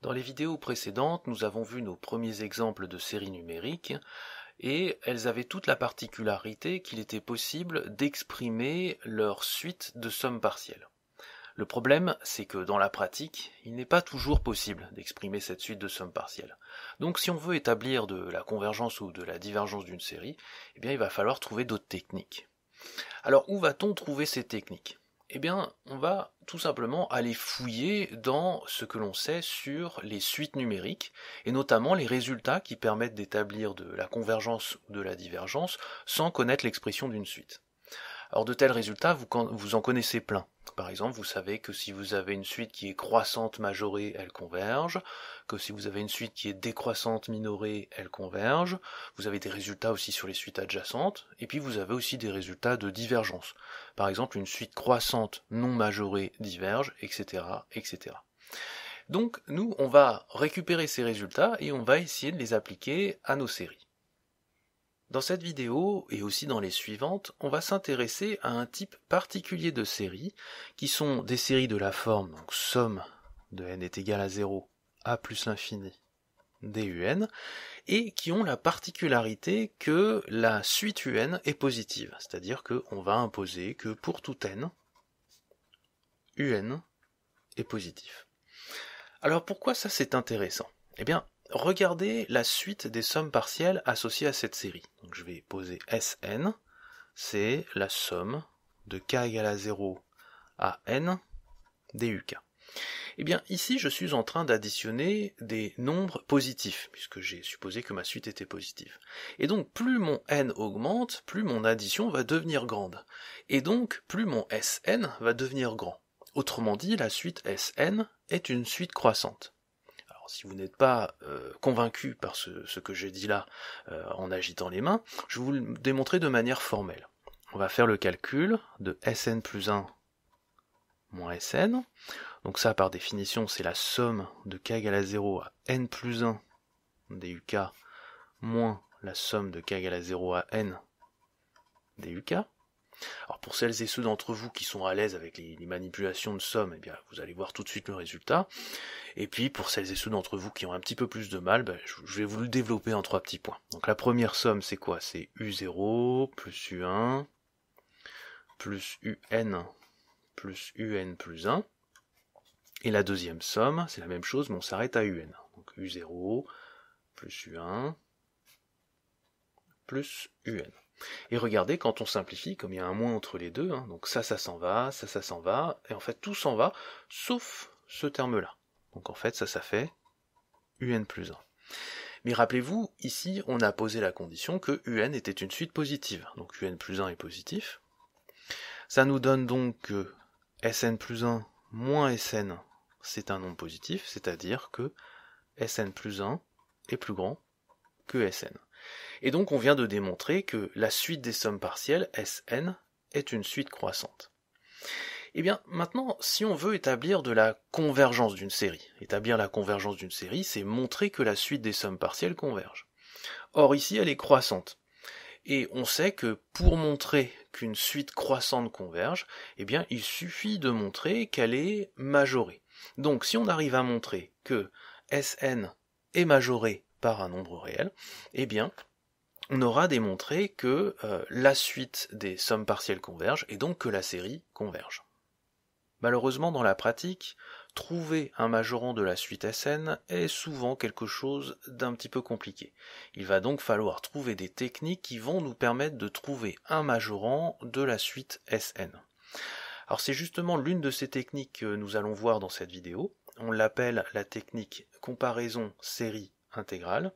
Dans les vidéos précédentes, nous avons vu nos premiers exemples de séries numériques et elles avaient toute la particularité qu'il était possible d'exprimer leur suite de sommes partielles. Le problème, c'est que dans la pratique, il n'est pas toujours possible d'exprimer cette suite de sommes partielles. Donc si on veut établir de la convergence ou de la divergence d'une série, eh bien il va falloir trouver d'autres techniques. Alors où va-t-on trouver ces techniques eh bien, on va tout simplement aller fouiller dans ce que l'on sait sur les suites numériques, et notamment les résultats qui permettent d'établir de la convergence ou de la divergence sans connaître l'expression d'une suite. Alors de tels résultats, vous, vous en connaissez plein. Par exemple, vous savez que si vous avez une suite qui est croissante majorée, elle converge, que si vous avez une suite qui est décroissante minorée, elle converge, vous avez des résultats aussi sur les suites adjacentes, et puis vous avez aussi des résultats de divergence. Par exemple, une suite croissante non majorée diverge, etc., etc. Donc, nous, on va récupérer ces résultats et on va essayer de les appliquer à nos séries. Dans cette vidéo, et aussi dans les suivantes, on va s'intéresser à un type particulier de séries, qui sont des séries de la forme, donc somme de n est égale à 0, à plus l'infini, dun, et qui ont la particularité que la suite un est positive, c'est-à-dire qu'on va imposer que pour tout n, un est positif. Alors pourquoi ça c'est intéressant Eh bien, regardez la suite des sommes partielles associées à cette série. Donc je vais poser Sn, c'est la somme de k égale à 0 à n duk. Eh bien ici je suis en train d'additionner des nombres positifs, puisque j'ai supposé que ma suite était positive. Et donc plus mon n augmente, plus mon addition va devenir grande. Et donc plus mon Sn va devenir grand. Autrement dit, la suite Sn est une suite croissante si vous n'êtes pas euh, convaincu par ce, que j'ai dit là euh, en agitant les mains, je vais vous le démontrer de manière formelle. On va faire le calcul de Sn plus 1 moins Sn. Donc ça, par définition, c'est la somme de k égale à 0 à n plus 1 duk moins la somme de k égale à 0 à n duk. Alors pour celles et ceux d'entre vous qui sont à l'aise avec les, manipulations de sommes, eh bien vous allez voir tout de suite le résultat. Et puis pour celles et ceux d'entre vous qui ont un petit peu plus de mal, ben, je vais vous le développer en trois petits points. Donc la première somme c'est quoi C'est U0 plus U1 plus UN plus UN plus 1. Et la deuxième somme, c'est la même chose, mais on s'arrête à UN. Donc U0 plus U1 plus UN. Et regardez, quand on simplifie, comme il y a un moins entre les deux, hein, donc ça, ça s'en va, ça, ça s'en va, et en fait tout s'en va, sauf ce terme-là. Donc en fait, ça, ça fait un plus 1. Mais rappelez-vous, ici, on a posé la condition que un était une suite positive. Donc un plus 1 est positif. Ça nous donne donc que sn plus 1 moins sn, c'est un nombre positif, c'est-à-dire que sn plus 1 est plus grand que sn. Et donc on vient de démontrer que la suite des sommes partielles, Sn, est une suite croissante. Et eh bien, maintenant, si on veut établir de la convergence d'une série, établir la convergence d'une série, c'est montrer que la suite des sommes partielles converge. Or, ici, elle est croissante. Et on sait que pour montrer qu'une suite croissante converge, eh bien, il suffit de montrer qu'elle est majorée. Donc, si on arrive à montrer que Sn est majoré par un nombre réel, eh bien, on aura démontré que euh, la suite des sommes partielles converge et donc que la série converge. Malheureusement, dans la pratique, trouver un majorant de la suite SN est souvent quelque chose d'un petit peu compliqué. Il va donc falloir trouver des techniques qui vont nous permettre de trouver un majorant de la suite SN. Alors c'est justement l'une de ces techniques que nous allons voir dans cette vidéo. On l'appelle la technique comparaison série intégrale.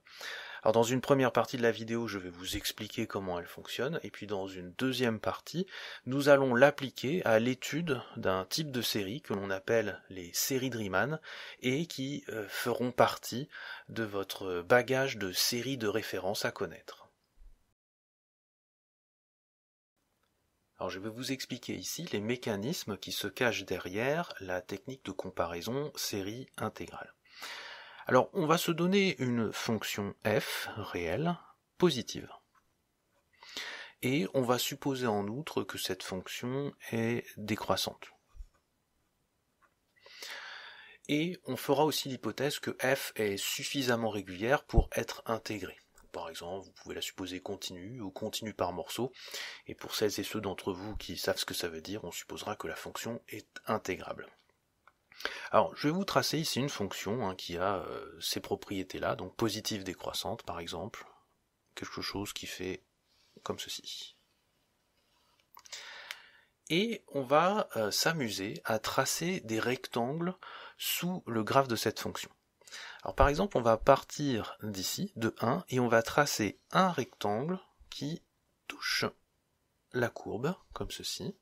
Alors dans une première partie de la vidéo, je vais vous expliquer comment elle fonctionne, et puis dans une deuxième partie, nous allons l'appliquer à l'étude d'un type de série que l'on appelle les séries Dreamman, et qui euh, feront partie de votre bagage de séries de référence à connaître. Alors je vais vous expliquer ici les mécanismes qui se cachent derrière la technique de comparaison série intégrale. Alors on va se donner une fonction f réelle positive. Et on va supposer en outre que cette fonction est décroissante. Et on fera aussi l'hypothèse que f est suffisamment régulière pour être intégrée. Par exemple, vous pouvez la supposer continue ou continue par morceau. Et pour celles et ceux d'entre vous qui savent ce que ça veut dire, on supposera que la fonction est intégrable. Alors, je vais vous tracer ici une fonction hein, qui a euh, ces propriétés-là, donc positive décroissante par exemple, quelque chose qui fait comme ceci. Et on va euh, s'amuser à tracer des rectangles sous le graphe de cette fonction. Alors par exemple, on va partir d'ici, de 1, et on va tracer un rectangle qui touche la courbe, comme ceci.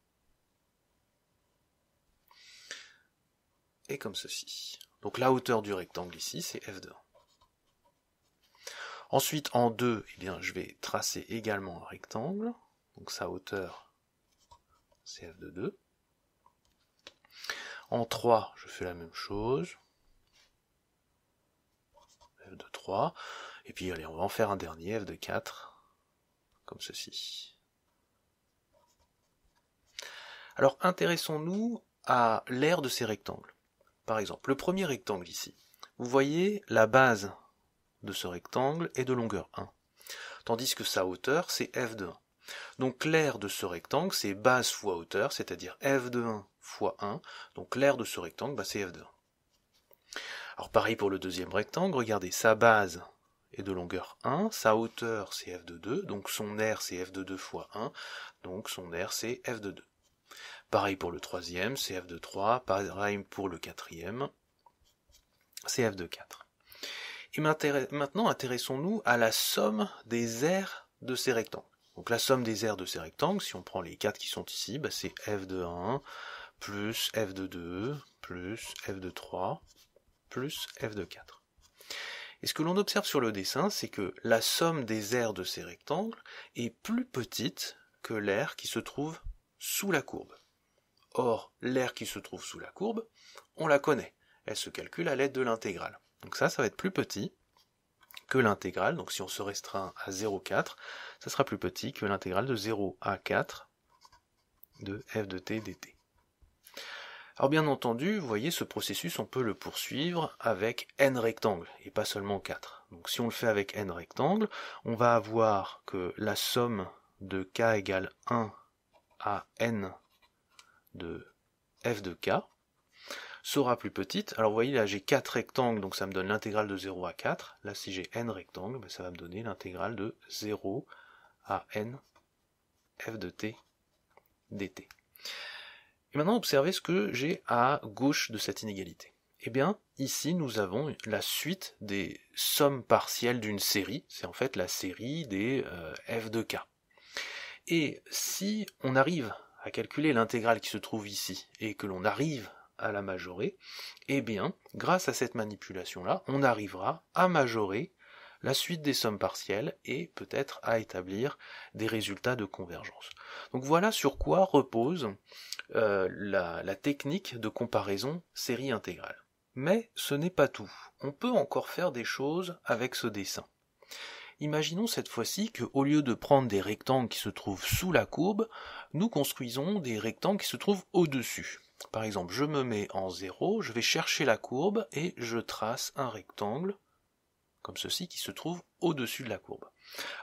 comme ceci. Donc la hauteur du rectangle ici, c'est f2. Ensuite, en 2, eh bien, je vais tracer également un rectangle. Donc sa hauteur, c'est f de 2. En 3, je fais la même chose. f de 3. Et puis, allez, on va en faire un dernier, f de 4, comme ceci. Alors, intéressons-nous à l'aire de ces rectangles. Par exemple, le premier rectangle ici. Vous voyez, la base de ce rectangle est de longueur 1, tandis que sa hauteur, c'est f de 1. Donc l'aire de ce rectangle, c'est base fois hauteur, c'est-à-dire f de 1 fois 1. Donc l'air de ce rectangle, bah, c'est f de 1. Alors pareil pour le deuxième rectangle, regardez, sa base est de longueur 1, sa hauteur c'est f de 2, donc son air, c'est f de 2 fois 1, donc son air, c'est f de 2. Pareil pour le troisième, c'est f de 3, pareil pour le quatrième, CF de 4. Et maintenant, intéressons-nous à la somme des aires de ces rectangles. Donc la somme des aires de ces rectangles, si on prend les 4 qui sont ici, bah, c'est f de 1 plus f de 2 plus f de 3 plus f de 4. Et ce que l'on observe sur le dessin, c'est que la somme des aires de ces rectangles est plus petite que l'aire qui se trouve sous la courbe. Or, l'air qui se trouve sous la courbe, on la connaît. Elle se calcule à l'aide de l'intégrale. Donc ça, ça va être plus petit que l'intégrale. Donc si on se restreint à 0,4, ça sera plus petit que l'intégrale de 0 à 4 de f de t dt. Alors bien entendu, vous voyez, ce processus, on peut le poursuivre avec n rectangles, et pas seulement 4. Donc si on le fait avec n rectangles, on va avoir que la somme de k égale 1 à n de f de k sera plus petite. Alors vous voyez là j'ai 4 rectangles, donc ça me donne l'intégrale de 0 à 4. Là si j'ai n rectangles, ben, ça va me donner l'intégrale de 0 à n f de t dt. Et maintenant observez ce que j'ai à gauche de cette inégalité. Eh bien, ici, nous avons la suite des sommes partielles d'une série. C'est en fait la série des euh, f de k. Et si on arrive à calculer l'intégrale qui se trouve ici et que l'on arrive à la majorer, eh bien, grâce à cette manipulation-là, on arrivera à majorer la suite des sommes partielles et peut-être à établir des résultats de convergence. Donc voilà sur quoi repose euh, la technique de comparaison série intégrale. Mais ce n'est pas tout. On peut encore faire des choses avec ce dessin. Imaginons cette fois-ci que, au lieu de prendre des rectangles qui se trouvent sous la courbe, nous construisons des rectangles qui se trouvent au-dessus. Par exemple, je me mets en 0, je vais chercher la courbe et je trace un rectangle comme ceci qui se trouve au-dessus de la courbe.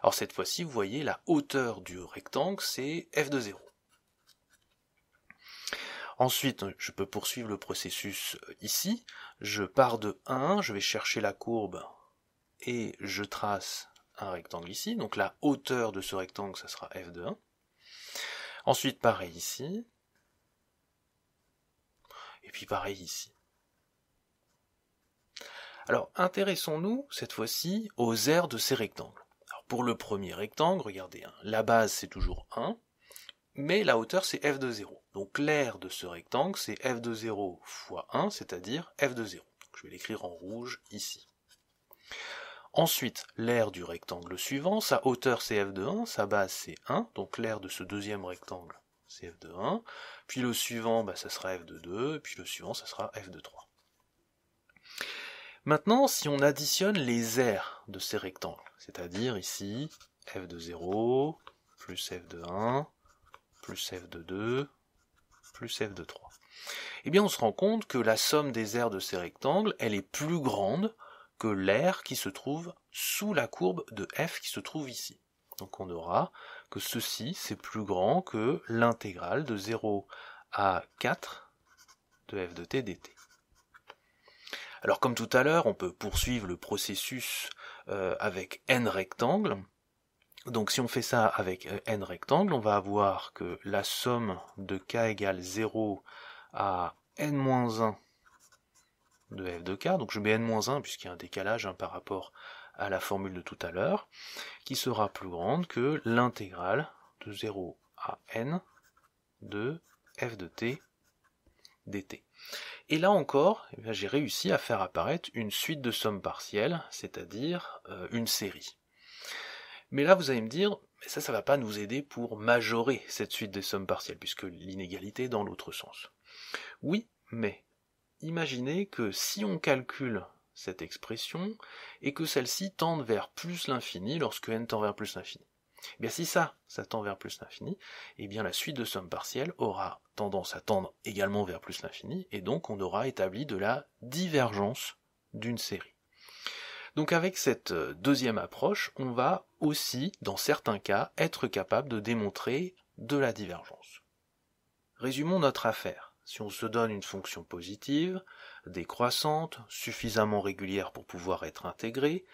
Alors cette fois-ci, vous voyez la hauteur du rectangle, c'est f de 0. Ensuite, je peux poursuivre le processus ici. Je pars de 1, je vais chercher la courbe et je trace un rectangle ici, donc la hauteur de ce rectangle, ça sera f de 1. Ensuite, pareil ici. Et puis pareil ici. Alors, intéressons-nous cette fois-ci aux aires de ces rectangles. pour le premier rectangle, regardez, hein, la base c'est toujours 1, mais la hauteur c'est f de 0. Donc l'aire de ce rectangle c'est f de 0 fois 1, c'est-à-dire f de 0. je vais l'écrire en rouge ici. Ensuite, l'aire du rectangle suivant, sa hauteur c'est f de 1, sa base c'est 1, donc l'aire de ce deuxième rectangle c'est f de 1, bah, puis le suivant, ça sera F de 2, puis le suivant, ça sera F de 3. Maintenant, si on additionne les aires de ces rectangles, c'est-à-dire ici F de 0, plus F de 1, plus F de 2, plus F de 3, eh bien on se rend compte que la somme des aires de ces rectangles, elle est plus grande que l'air qui se trouve sous la courbe de f qui se trouve ici. Donc on aura que ceci, c'est plus grand que l'intégrale de 0 à 4 de f de t dt. Alors comme tout à l'heure, on peut poursuivre le processus euh, avec n rectangles. Donc si on fait ça avec euh, n rectangles, on va avoir que la somme de k égale 0 à n-1 de f de k, donc je mets n-1 puisqu'il y a un décalage hein, par rapport à la formule de tout à l'heure, qui sera plus grande que l'intégrale de 0 à n de f de t dt. Et là encore, eh j'ai réussi à faire apparaître une suite de sommes partielles, c'est-à-dire euh, une série. Mais là, vous allez me dire, mais ça, ça va pas nous aider pour majorer cette suite des sommes partielles, puisque l'inégalité est dans l'autre sens. Oui, mais imaginez que si on calcule cette expression et que celle-ci tende vers plus l'infini lorsque n tend vers plus l'infini. Eh bien si ça, ça tend vers plus l'infini, eh bien la suite de sommes partielles aura tendance à tendre également vers plus l'infini, et donc on aura établi de la divergence d'une série. Donc avec cette euh, deuxième approche, on va aussi, dans certains cas, être capable de démontrer de la divergence. Résumons notre affaire si on se donne une fonction positive, décroissante, suffisamment régulière pour pouvoir être intégrée,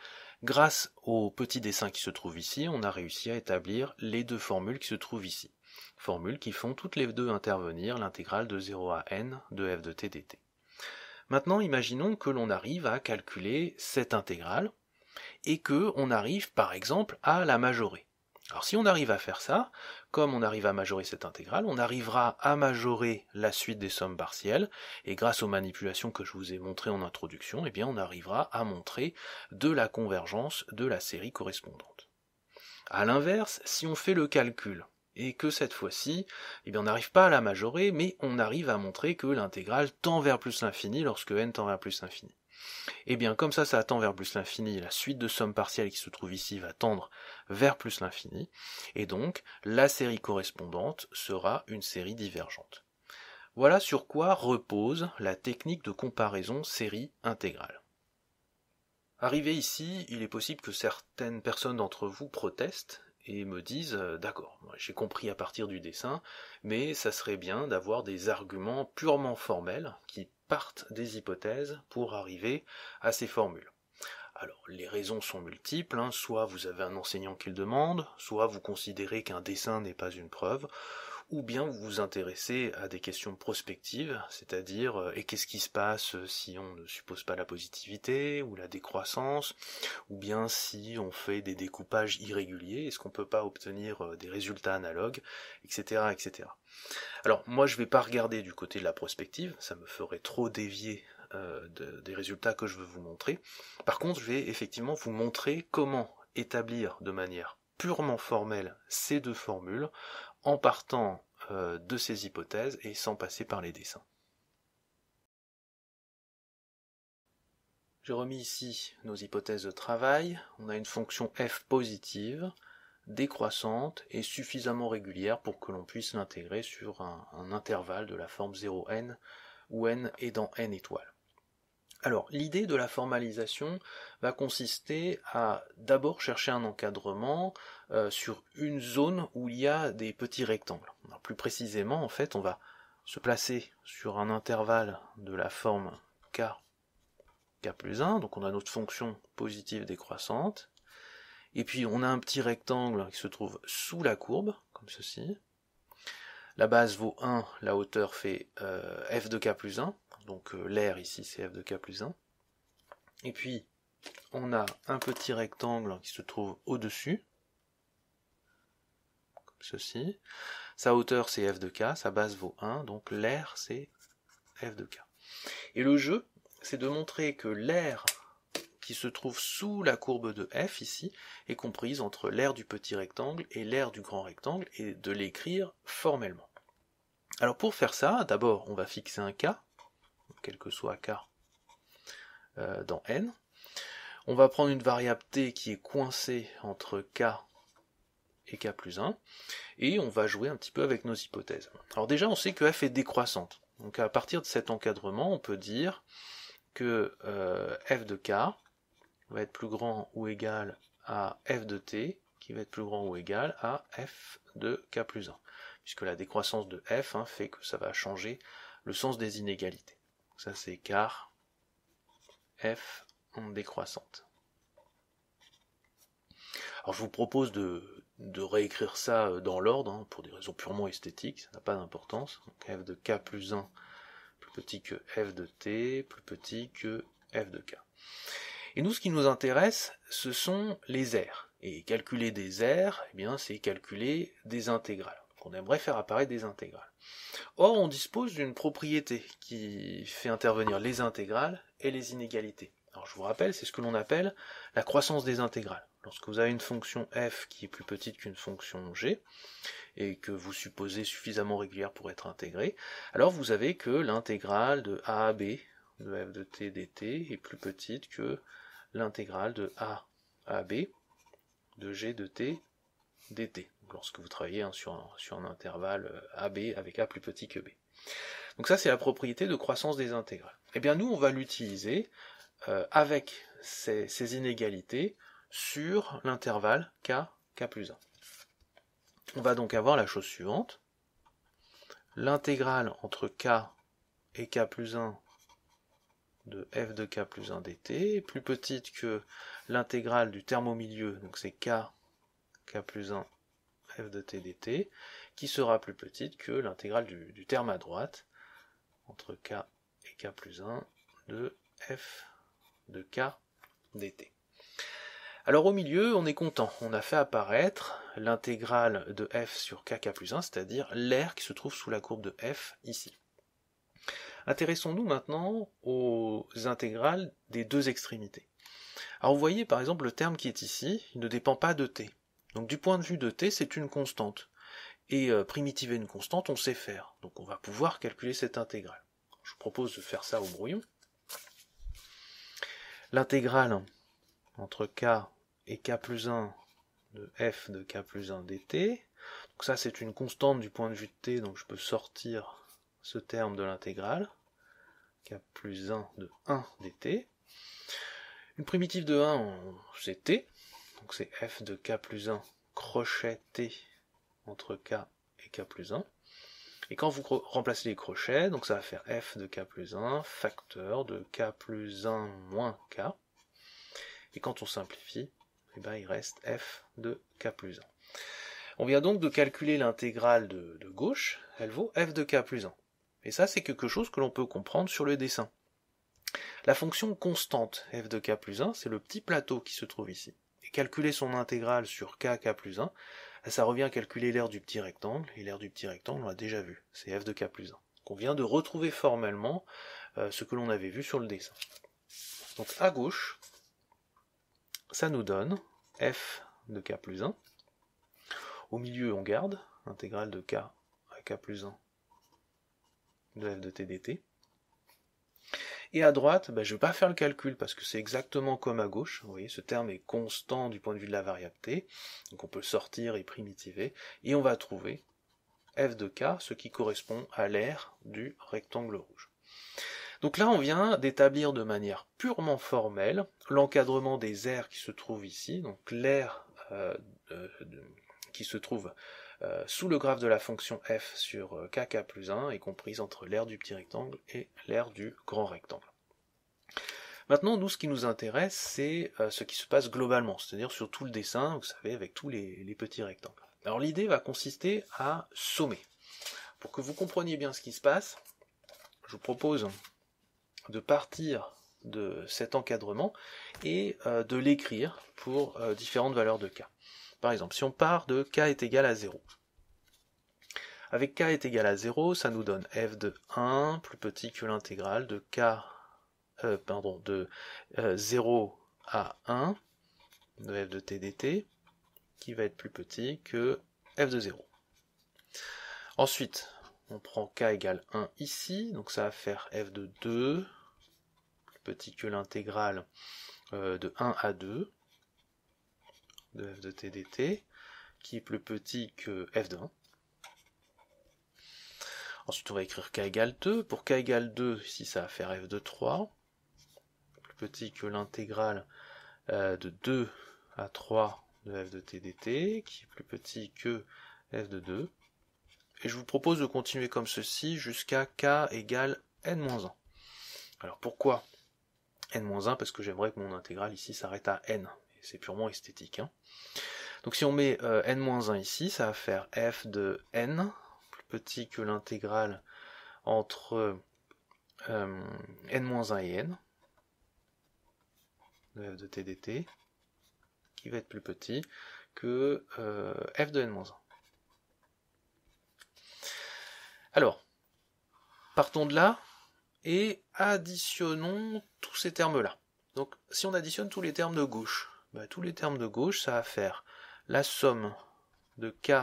grâce au petit dessin qui se trouve ici, on a réussi à établir les deux formules qui se trouvent ici. Formules qui font toutes les deux intervenir l'intégrale de 0 à n de f de t dt. Maintenant, imaginons que l'on arrive à calculer cette intégrale et que on arrive par exemple à la majorer. Alors si on arrive à faire ça, comme on arrive à majorer cette intégrale, on arrivera à majorer la suite des sommes partielles, et grâce aux manipulations que je vous ai montrées en introduction, eh bien on arrivera à montrer de la convergence de la série correspondante. A l'inverse, si on fait le calcul, et que cette fois-ci, eh bien on n'arrive pas à la majorer, mais on arrive à montrer que l'intégrale tend vers plus l'infini lorsque n tend vers plus l'infini. Eh bien, comme ça, ça attend vers plus l'infini. La suite de sommes partielles qui se trouve ici va tendre vers plus l'infini. Et donc, la série correspondante sera une série divergente. Voilà sur quoi repose la technique de comparaison série intégrale. Arrivé ici, il est possible que certaines personnes d'entre vous protestent et me disent euh, d'accord, j'ai compris à partir du dessin, mais ça serait bien d'avoir des arguments purement formels qui partent des hypothèses pour arriver à ces formules. Alors les raisons sont multiples, hein. soit vous avez un enseignant qui le demande, soit vous considérez qu'un dessin n'est pas une preuve, ou bien vous vous intéressez à des questions prospectives, c'est-à-dire euh, et qu'est-ce qui se passe euh, si on ne suppose pas la positivité ou la décroissance, ou bien si on fait des découpages irréguliers, est-ce qu'on ne peut pas obtenir euh, des résultats analogues, etc., etc. Alors moi je ne vais pas regarder du côté de la prospective, ça me ferait trop dévier des résultats que je veux vous montrer. Par contre je vais effectivement vous montrer comment établir de manière purement formelle ces deux formules en partant euh, de ces hypothèses et sans passer par les dessins. J'ai remis ici nos hypothèses de travail. On a une fonction f positive, décroissante et suffisamment régulière pour que l'on puisse l'intégrer sur un, un intervalle de la forme 0n où n est dans n étoiles. Alors, l'idée de la formalisation va consister à d'abord chercher un encadrement euh, sur une zone où il y a des petits rectangles. plus précisément, en fait, on va se placer sur un intervalle de la forme k, k plus 1, donc on a notre fonction positive décroissante, et puis on a un petit rectangle qui se trouve sous la courbe, comme ceci. La base vaut 1, la hauteur fait euh, f de k plus 1, donc euh, l'air ici c'est f de k plus 1. Et puis on a un petit rectangle qui se trouve au-dessus, comme ceci. Sa hauteur c'est f de k, sa base vaut 1, donc l'air c'est f de k. Et le jeu, c'est de montrer que l'air qui se trouve sous la courbe de f ici est comprise entre l'air du petit rectangle et l'air du grand rectangle et de l'écrire formellement. Alors pour faire ça, d'abord on va fixer un k, quel que soit k euh, dans n. On va prendre une variable t qui est coincée entre k et k plus 1, et on va jouer un petit peu avec nos hypothèses. Alors déjà, on sait que f est décroissante. Donc à partir de cet encadrement, on peut dire que euh, f de k va être plus grand ou égal à f de t, qui va être plus grand ou égal à f de k plus 1, puisque la décroissance de f hein, fait que ça va changer le sens des inégalités. Ça c'est car f en décroissante. Alors je vous propose de, réécrire ça euh, dans l'ordre, hein, pour des raisons purement esthétiques, ça n'a pas d'importance. f de k plus 1 plus petit que f de t plus petit que f de k. Et nous, ce qui nous intéresse, ce sont les airs. Et calculer des airs, eh bien, c'est calculer des intégrales. on aimerait faire apparaître des intégrales. Or, on dispose d'une propriété qui fait intervenir les intégrales et les inégalités. Alors, je vous rappelle, c'est ce que l'on appelle la croissance des intégrales. Lorsque vous avez une fonction f qui est plus petite qu'une fonction g, et que vous supposez suffisamment régulière pour être intégrée, alors vous avez que l'intégrale de a à b, de f de t dt, est plus petite que l'intégrale de a à b, de g de t dt, lorsque vous travaillez hein, sur, un, intervalle euh, AB avec A plus petit que B. Donc ça, c'est la propriété de croissance des intégrales. Eh bien, nous, on va l'utiliser euh, avec ces, inégalités sur l'intervalle K, K plus 1. On va donc avoir la chose suivante. L'intégrale entre K et K plus 1 de f de K plus 1 dt est plus petite que l'intégrale du terme milieu donc c'est K k plus 1 f de t dt, qui sera plus petite que l'intégrale du, terme à droite, entre k et k plus 1, de f de k dt. Alors au milieu, on est content, on a fait apparaître l'intégrale de f sur k, k plus 1, c'est-à-dire l'air qui se trouve sous la courbe de f ici. Intéressons-nous maintenant aux intégrales des deux extrémités. Alors vous voyez par exemple le terme qui est ici, il ne dépend pas de t. Donc du point de vue de t, c'est une constante. Et euh, primitive primitiver une constante, on sait faire. Donc on va pouvoir calculer cette intégrale. Je vous propose de faire ça au brouillon. L'intégrale entre k et k plus 1 de f de k plus 1 dt. Donc ça c'est une constante du point de vue de t, donc je peux sortir ce terme de l'intégrale, k plus 1 de 1 dt. Une primitive de 1, c'est t, donc c'est f de k plus 1, crochet t entre k et k plus 1. Et quand vous remplacez les crochets, donc ça va faire f de k plus 1, facteur de k plus 1 moins k. Et quand on simplifie, eh ben, il reste f de k plus 1. On vient donc de calculer l'intégrale de, de, gauche, elle vaut f de k plus 1. Et ça, c'est quelque chose que l'on peut comprendre sur le dessin. La fonction constante f de k plus 1, c'est le petit plateau qui se trouve ici calculer son intégrale sur k, k plus 1, ça revient à calculer l'aire du petit rectangle, et l'aire du petit rectangle, on l'a déjà vu, c'est f de k plus 1. On vient de retrouver formellement euh, ce que l'on avait vu sur le dessin. Donc à gauche, ça nous donne f de k plus 1. Au milieu, on garde l'intégrale de k à k plus 1 de f de t dt. Et à droite, bah, je ne vais pas faire le calcul parce que c'est exactement comme à gauche. Vous voyez, ce terme est constant du point de vue de la variable Donc on peut le sortir et primitiver. Et on va trouver f de k, ce qui correspond à l'aire du rectangle rouge. Donc là, on vient d'établir de manière purement formelle l'encadrement des aires qui se trouvent ici, donc l'aire euh, qui se trouve euh, sous le graphe de la fonction f sur kk euh, plus 1 est comprise entre l'aire du petit rectangle et l'aire du grand rectangle. Maintenant, nous, ce qui nous intéresse, c'est euh, ce qui se passe globalement, c'est-à-dire sur tout le dessin, vous savez, avec tous les, petits rectangles. Alors l'idée va consister à sommer. Pour que vous compreniez bien ce qui se passe, je vous propose de partir de cet encadrement et de l'écrire pour différentes valeurs de k. Par exemple, si on part de k est égal à 0. Avec k est égal à 0, ça nous donne f de 1 plus petit que l'intégrale de k, euh, pardon, de 0 euh, à 1 de f de t dt, qui va être plus petit que f de 0. Ensuite, on prend k égale 1 ici, donc ça va faire f de 2, plus petit que l'intégrale euh, de 1 à 2, de f de t dt, qui est plus petit que f de 1. Ensuite, on va écrire k égale 2. Pour k égale 2, ici, ça va faire f de 3, plus petit que l'intégrale euh, de 2 à 3 de f de t dt, qui est plus petit que f de 2. Et je vous propose de continuer comme ceci jusqu'à k égale n-1. Alors pourquoi n-1 Parce que j'aimerais que mon intégrale ici s'arrête à n c'est purement esthétique. Hein. Donc si on met euh, n-1 ici, ça va faire f de n, plus petit que l'intégrale entre euh, n-1 et n, de f de t dt, qui va être plus petit que euh, f de n-1. Alors, partons de là et additionnons tous ces termes-là. Donc si on additionne tous les termes de gauche, bah, tous les termes de gauche, ça va faire la somme de k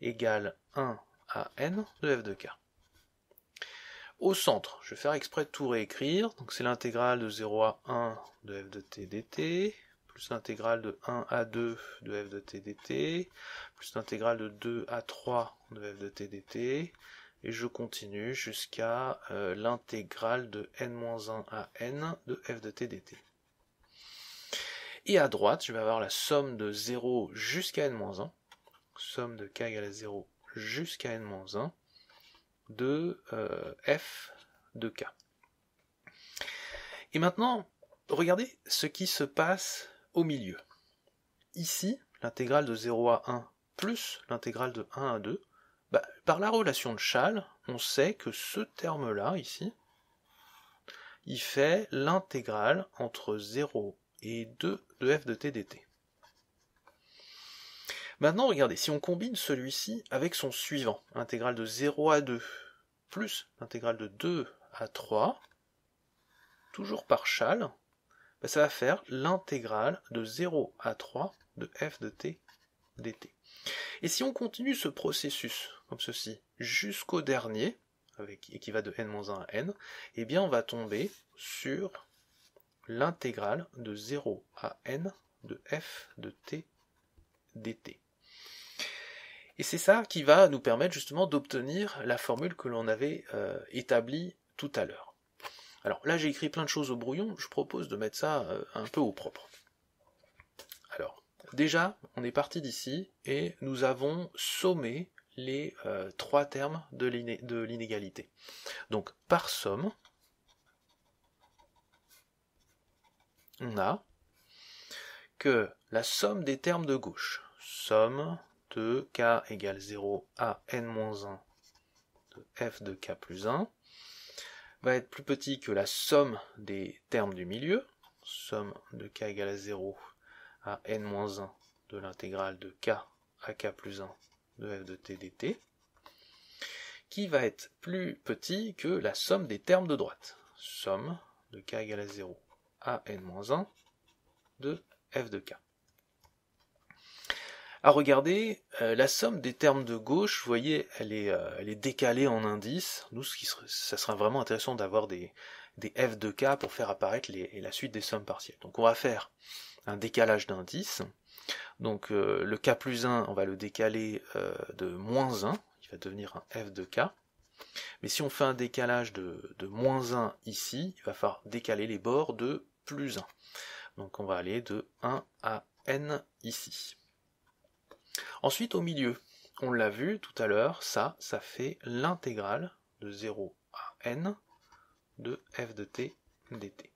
égale 1 à n de f de k. Au centre, je vais faire exprès tout réécrire, donc c'est l'intégrale de 0 à 1 de f de t dt, plus l'intégrale de 1 à 2 de f de t dt, plus l'intégrale de 2 à 3 de f de t dt, et je continue jusqu'à euh, l'intégrale de n-1 à n de f de t dt. Et à droite, je vais avoir la somme de 0 jusqu'à n-1, somme de k égale à 0 jusqu'à n-1 de euh, f de k. Et maintenant, regardez ce qui se passe au milieu. Ici, l'intégrale de 0 à 1 plus l'intégrale de 1 à 2, bah, par la relation de Schall, on sait que ce terme-là, ici, il fait l'intégrale entre 0 et et 2 de f de t dt. Maintenant, regardez, si on combine celui-ci avec son suivant, intégrale de 0 à 2, plus l'intégrale de 2 à 3, toujours par châle, bah, ça va faire l'intégrale de 0 à 3 de f de t dt. Et si on continue ce processus, comme ceci, jusqu'au dernier, avec, et qui va de n-1 à n, eh bien on va tomber sur l'intégrale de 0 à n de f de t dt. Et c'est ça qui va nous permettre justement d'obtenir la formule que l'on avait euh, établie tout à l'heure. Alors là j'ai écrit plein de choses au brouillon, je propose de mettre ça euh, un peu au propre. Alors déjà on est parti d'ici et nous avons sommé les euh, trois termes de l'inégalité. Donc par somme, on a que la somme des termes de gauche, somme de k égale 0 à n-1 de f de k plus 1, va être plus petit que la somme des termes du milieu, somme de k égale à 0 à n-1 de l'intégrale de k à k plus 1 de f de t dt, qui va être plus petit que la somme des termes de droite, somme de k égale à 0 a n-1 de f de k. À regarder, euh, la somme des termes de gauche, vous voyez, elle est, euh, est décalée en indice. Nous, ce qui serait, ça sera vraiment intéressant d'avoir des, des, f de k pour faire apparaître la suite des sommes partielles. Donc on va faire un décalage d'indice. Donc euh, le k plus 1, on va le décaler de moins 1, il va devenir un f de k. Mais si on fait un décalage de, de moins 1 ici, il va falloir décaler les bords de plus 1. Donc on va aller de 1 à n ici. Ensuite au milieu, on l'a vu tout à l'heure, ça, ça fait l'intégrale de 0 à n de f de t dt.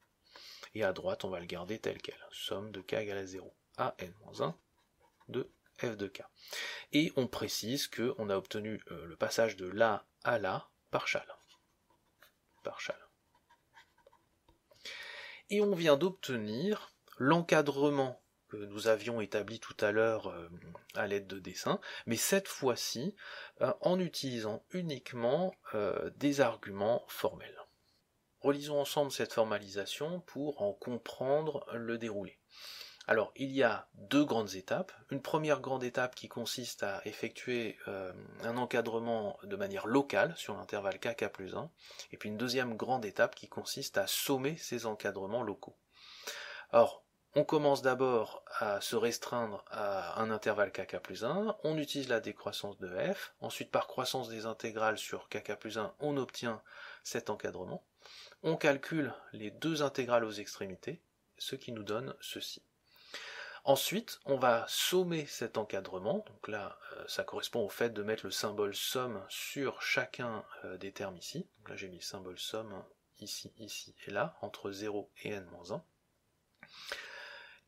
Et à droite, on va le garder tel quel, somme de k égale à 0 à n-1 de f de k. Et on précise qu'on a obtenu euh, le passage de là à la par chaleur. Par et on vient d'obtenir l'encadrement que nous avions établi tout à l'heure euh, à l'aide de dessins, mais cette fois-ci euh, en utilisant uniquement euh, des arguments formels. Relisons ensemble cette formalisation pour en comprendre le déroulé. Alors, il y a deux grandes étapes. Une première grande étape qui consiste à effectuer euh, un encadrement de manière locale sur l'intervalle KK plus 1, et puis une deuxième grande étape qui consiste à sommer ces encadrements locaux. Alors, on commence d'abord à se restreindre à un intervalle kk plus 1, on utilise la décroissance de f, ensuite par croissance des intégrales sur kk plus 1, on obtient cet encadrement. On calcule les deux intégrales aux extrémités, ce qui nous donne ceci. Ensuite, on va sommer cet encadrement. Donc là, euh, ça correspond au fait de mettre le symbole somme sur chacun euh, des termes ici. Donc là, j'ai mis le symbole somme hein, ici, ici et là, entre 0 et n-1.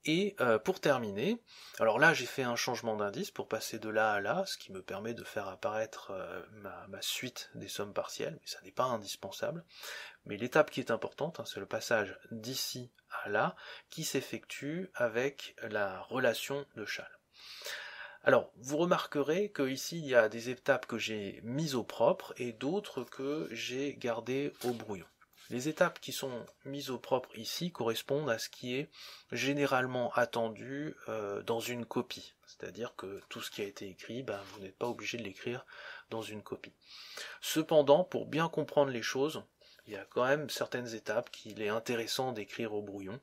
Et euh, pour terminer, alors là j'ai fait un changement d'indice pour passer de là à là, ce qui me permet de faire apparaître euh, ma, suite des sommes partielles, mais ça n'est pas indispensable. Mais l'étape qui est importante, hein, c'est le passage d'ici à là, qui s'effectue avec la relation de Châle. Alors, vous remarquerez qu'ici, il y a des étapes que j'ai mises au propre et d'autres que j'ai gardées au brouillon. Les étapes qui sont mises au propre ici correspondent à ce qui est généralement attendu euh, dans une copie. C'est-à-dire que tout ce qui a été écrit, ben, vous n'êtes pas obligé de l'écrire dans une copie. Cependant, pour bien comprendre les choses, il y a quand même certaines étapes qu'il est intéressant d'écrire au brouillon.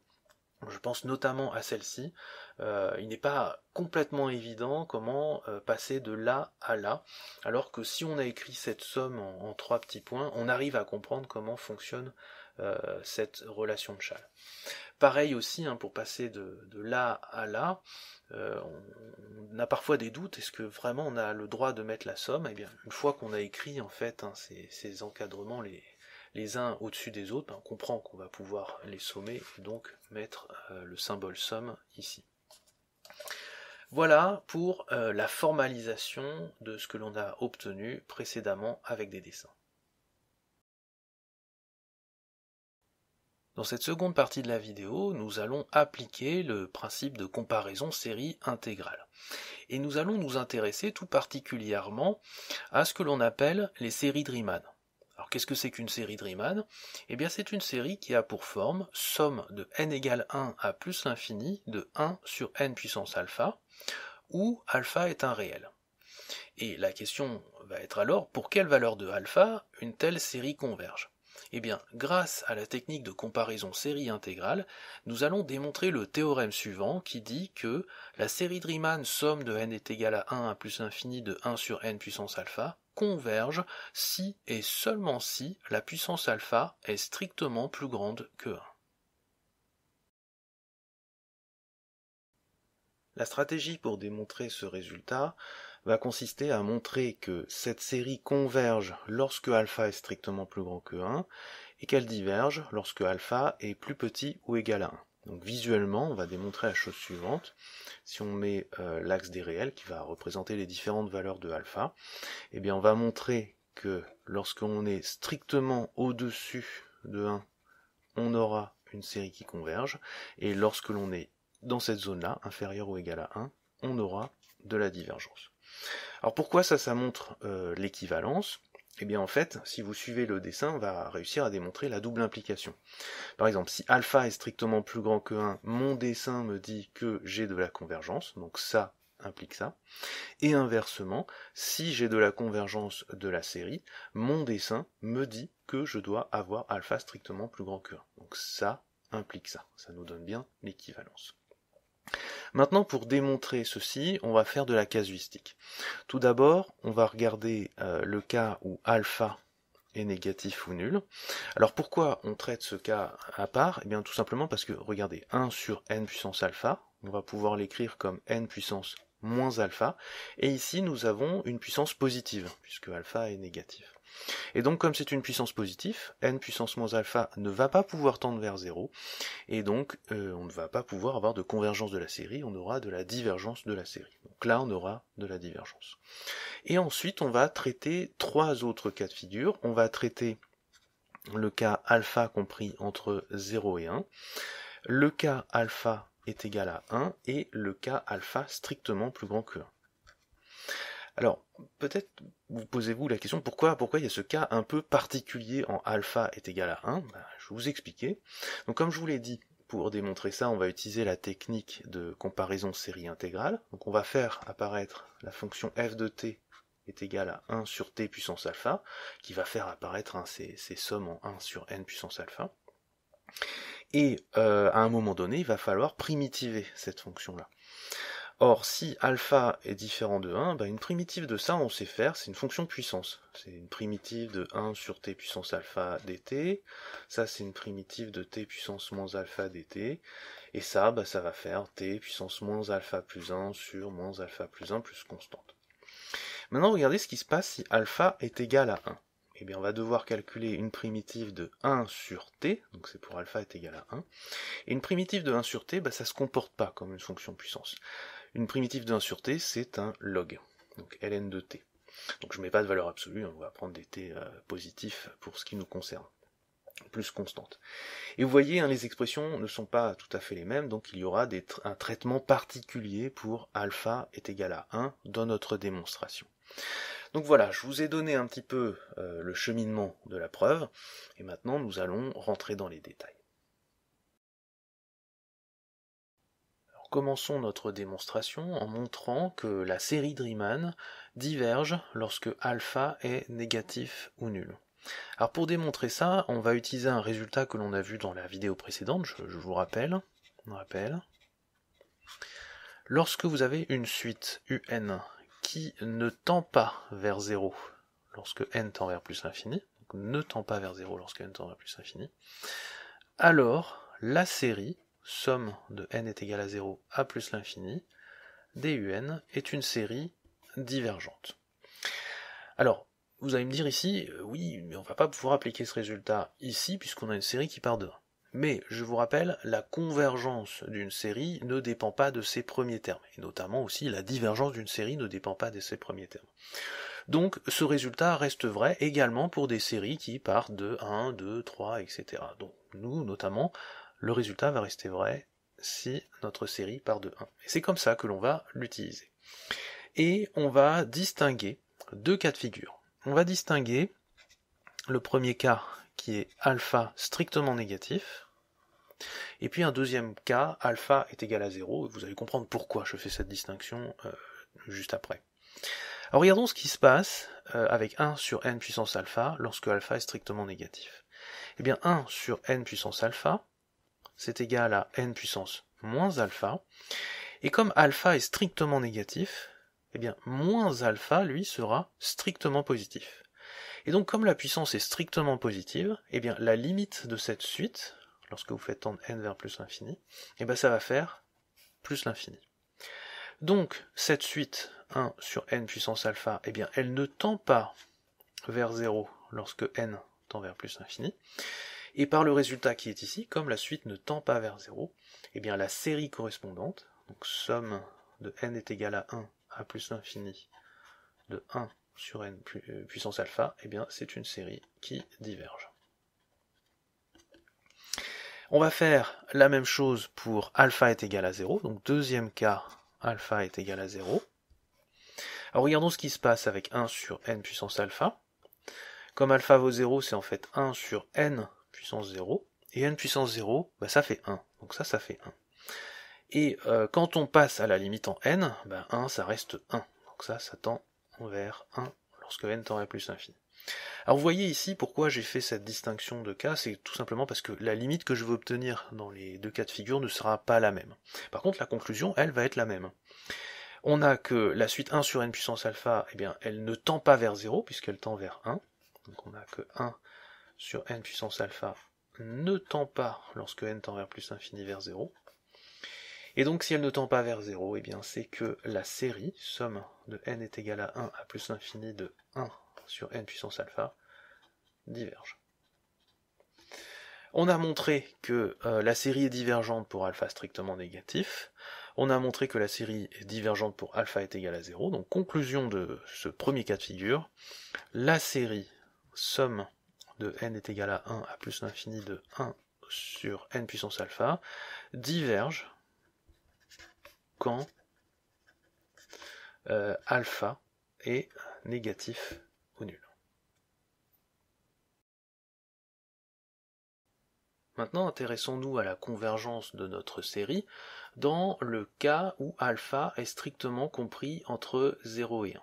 Je pense notamment à celle-ci. Euh, il n'est pas complètement évident comment euh, passer de là à là, alors que si on a écrit cette somme en, trois petits points, on arrive à comprendre comment fonctionne euh, cette relation de Chale. Pareil aussi, hein, pour passer de, là à là, on, a parfois des doutes, est-ce que vraiment on a le droit de mettre la somme Eh bien, une fois qu'on a écrit en fait hein, ces, ces encadrements, les, les uns au-dessus des autres, ben, on comprend qu'on va pouvoir les sommer, donc mettre euh, le symbole somme ici. Voilà pour euh, la formalisation de ce que l'on a obtenu précédemment avec des dessins. Dans cette seconde partie de la vidéo, nous allons appliquer le principe de comparaison série intégrale. Et nous allons nous intéresser tout particulièrement à ce que l'on appelle les séries Riemann. Alors qu'est-ce que c'est qu'une série de Riemann Eh bien c'est une série qui a pour forme somme de n égale 1 à plus l'infini de 1 sur n puissance alpha, où alpha est un réel. Et la question va être alors pour quelle valeur de alpha une telle série converge eh bien, grâce à la technique de comparaison série intégrale, nous allons démontrer le théorème suivant qui dit que la série de Riemann somme de n est égale à 1 à plus l'infini de 1 sur n puissance alpha converge si et seulement si la puissance alpha est strictement plus grande que 1. La stratégie pour démontrer ce résultat va consister à montrer que cette série converge lorsque alpha est strictement plus grand que 1 et qu'elle diverge lorsque alpha est plus petit ou égal à 1. Donc visuellement, on va démontrer la chose suivante. Si on met euh, l'axe des réels qui va représenter les différentes valeurs de alpha, eh bien on va montrer que lorsqu'on est strictement au-dessus de 1, on aura une série qui converge, et lorsque l'on est dans cette zone-là, inférieure ou égale à 1, on aura de la divergence. Alors pourquoi ça, ça montre euh, l'équivalence eh bien en fait, si vous suivez le dessin, on va réussir à démontrer la double implication. Par exemple, si alpha est strictement plus grand que 1, mon dessin me dit que j'ai de la convergence, donc ça implique ça. Et inversement, si j'ai de la convergence de la série, mon dessin me dit que je dois avoir alpha strictement plus grand que 1. Donc ça implique ça. Ça nous donne bien l'équivalence. Maintenant, pour démontrer ceci, on va faire de la casuistique. Tout d'abord, on va regarder euh, le cas où alpha est négatif ou nul. Alors pourquoi on traite ce cas à part Eh bien tout simplement parce que, regardez, 1 sur n puissance alpha, on va pouvoir l'écrire comme n puissance moins alpha, et ici nous avons une puissance positive, puisque alpha est négatif. Et donc comme c'est une puissance positive, n puissance moins alpha ne va pas pouvoir tendre vers 0, et donc euh, on ne va pas pouvoir avoir de convergence de la série, on aura de la divergence de la série. Donc là on aura de la divergence. Et ensuite on va traiter trois autres cas de figure. On va traiter le cas alpha compris entre 0 et 1, le cas alpha est égal à 1 et le cas alpha strictement plus grand que 1. Alors, peut-être vous posez-vous la question pourquoi, pourquoi il y a ce cas un peu particulier en alpha est égal à 1 bah, Je vais vous expliquer. Donc, comme je vous l'ai dit, pour démontrer ça, on va utiliser la technique de comparaison série intégrale. Donc, on va faire apparaître la fonction f de t est égale à 1 sur t puissance alpha, qui va faire apparaître ces, ces sommes en 1 sur n puissance alpha. Et euh, à un moment donné, il va falloir primitiver cette fonction-là. Or, si alpha est différent de 1, bah une primitive de ça, on sait faire, c'est une fonction puissance. C'est une primitive de 1 sur t puissance alpha dt. Ça, c'est une primitive de t puissance moins alpha dt. Et ça, bah, ça va faire t puissance moins alpha plus 1 sur moins alpha plus 1 plus constante. Maintenant, regardez ce qui se passe si alpha est égal à 1. Eh bien, on va devoir calculer une primitive de 1 sur t, donc c'est pour alpha est égal à 1, et une primitive de 1 sur t, bah, ça ne se comporte pas comme une fonction puissance. Une primitive t, c'est un log, donc ln de t. Donc je ne mets pas de valeur absolue, hein, on va prendre des t euh, positifs pour ce qui nous concerne, plus constante. Et vous voyez, hein, les expressions ne sont pas tout à fait les mêmes, donc il y aura un traitement particulier pour alpha est égal à 1 dans notre démonstration. Donc voilà, je vous ai donné un petit peu euh, le cheminement de la preuve, et maintenant nous allons rentrer dans les détails. Commençons notre démonstration en montrant que la série de Riemann diverge lorsque alpha est négatif ou nul. Alors pour démontrer ça, on va utiliser un résultat que l'on a vu dans la vidéo précédente, je, vous rappelle. rappelle. Lorsque vous avez une suite un qui ne tend pas vers 0 lorsque n tend vers plus l'infini, ne tend pas vers 0 lorsque n tend vers plus l'infini, alors la série somme de n est égale à 0 à plus l'infini, dun est une série divergente. Alors, vous allez me dire ici, euh, oui, mais on va pas pouvoir appliquer ce résultat ici puisqu'on a une série qui part de 1. Mais je vous rappelle, la convergence d'une série ne dépend pas de ses premiers termes, et notamment aussi la divergence d'une série ne dépend pas de ses premiers termes. Donc ce résultat reste vrai également pour des séries qui partent de 1, 2, 3, etc. Donc nous, notamment, le résultat va rester vrai si notre série part de 1. Et c'est comme ça que l'on va l'utiliser. Et on va distinguer deux cas de figure. On va distinguer le premier cas qui est alpha strictement négatif, et puis un deuxième cas, alpha est égal à 0, vous allez comprendre pourquoi je fais cette distinction euh, juste après. Alors regardons ce qui se passe euh, avec 1 sur n puissance alpha lorsque alpha est strictement négatif. Eh bien 1 sur n puissance alpha, c'est égal à n puissance moins alpha. Et comme alpha est strictement négatif, eh bien moins alpha, lui, sera strictement positif. Et donc comme la puissance est strictement positive, eh bien la limite de cette suite, lorsque vous faites tendre n vers plus l'infini, eh bien ça va faire plus l'infini. Donc cette suite 1 sur n puissance alpha, eh bien elle ne tend pas vers 0 lorsque n tend vers plus l'infini, et par le résultat qui est ici, comme la suite ne tend pas vers 0, eh bien la série correspondante, donc somme de n est égale à 1 à plus l'infini de 1 sur n euh, puissance alpha, eh bien c'est une série qui diverge. On va faire la même chose pour alpha est égal à 0, donc deuxième cas, alpha est égal à 0. Alors regardons ce qui se passe avec 1 sur n puissance alpha. Comme alpha vaut 0, c'est en fait 1 sur n puissance 0, et n puissance 0, bah, ça fait 1. Donc ça, ça fait 1. Et euh, quand on passe à la limite en n, 1, bah, ça reste 1. Donc ça, ça tend vers 1 lorsque n tend à plus infini. Alors vous voyez ici pourquoi j'ai fait cette distinction de cas, c'est tout simplement parce que la limite que je veux obtenir dans les deux cas de figure ne sera pas la même. Par contre, la conclusion, elle, va être la même. On a que la suite 1 sur n puissance alpha, et eh bien, elle ne tend pas vers 0, puisqu'elle tend vers 1. Donc on a que 1 sur n puissance alpha ne tend pas lorsque n tend vers plus l'infini vers 0. Et donc si elle ne tend pas vers 0, eh bien c'est que la série, somme de n est égale à 1 à plus l'infini de 1 sur n puissance alpha, diverge. On a montré que euh, la série est divergente pour alpha strictement négatif. On a montré que la série est divergente pour alpha est égale à 0. Donc conclusion de ce premier cas de figure, la série somme de n est égal à 1 à plus l'infini de 1 sur n puissance alpha diverge quand euh, alpha est négatif ou nul. Maintenant, intéressons-nous à la convergence de notre série dans le cas où alpha est strictement compris entre 0 et 1.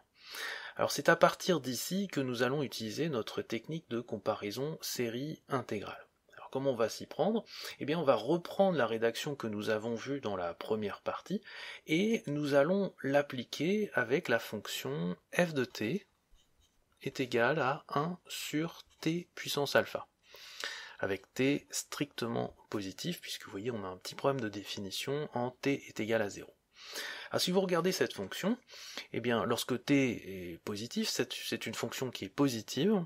Alors c'est à partir d'ici que nous allons utiliser notre technique de comparaison série intégrale. Alors comment on va s'y prendre Eh bien on va reprendre la rédaction que nous avons vue dans la première partie et nous allons l'appliquer avec la fonction f de t est égale à 1 sur t puissance alpha avec t strictement positif, puisque vous voyez, on a un petit problème de définition en t est égal à 0. Alors, ah, si vous regardez cette fonction, eh bien, lorsque t est positif, c'est une fonction qui est positive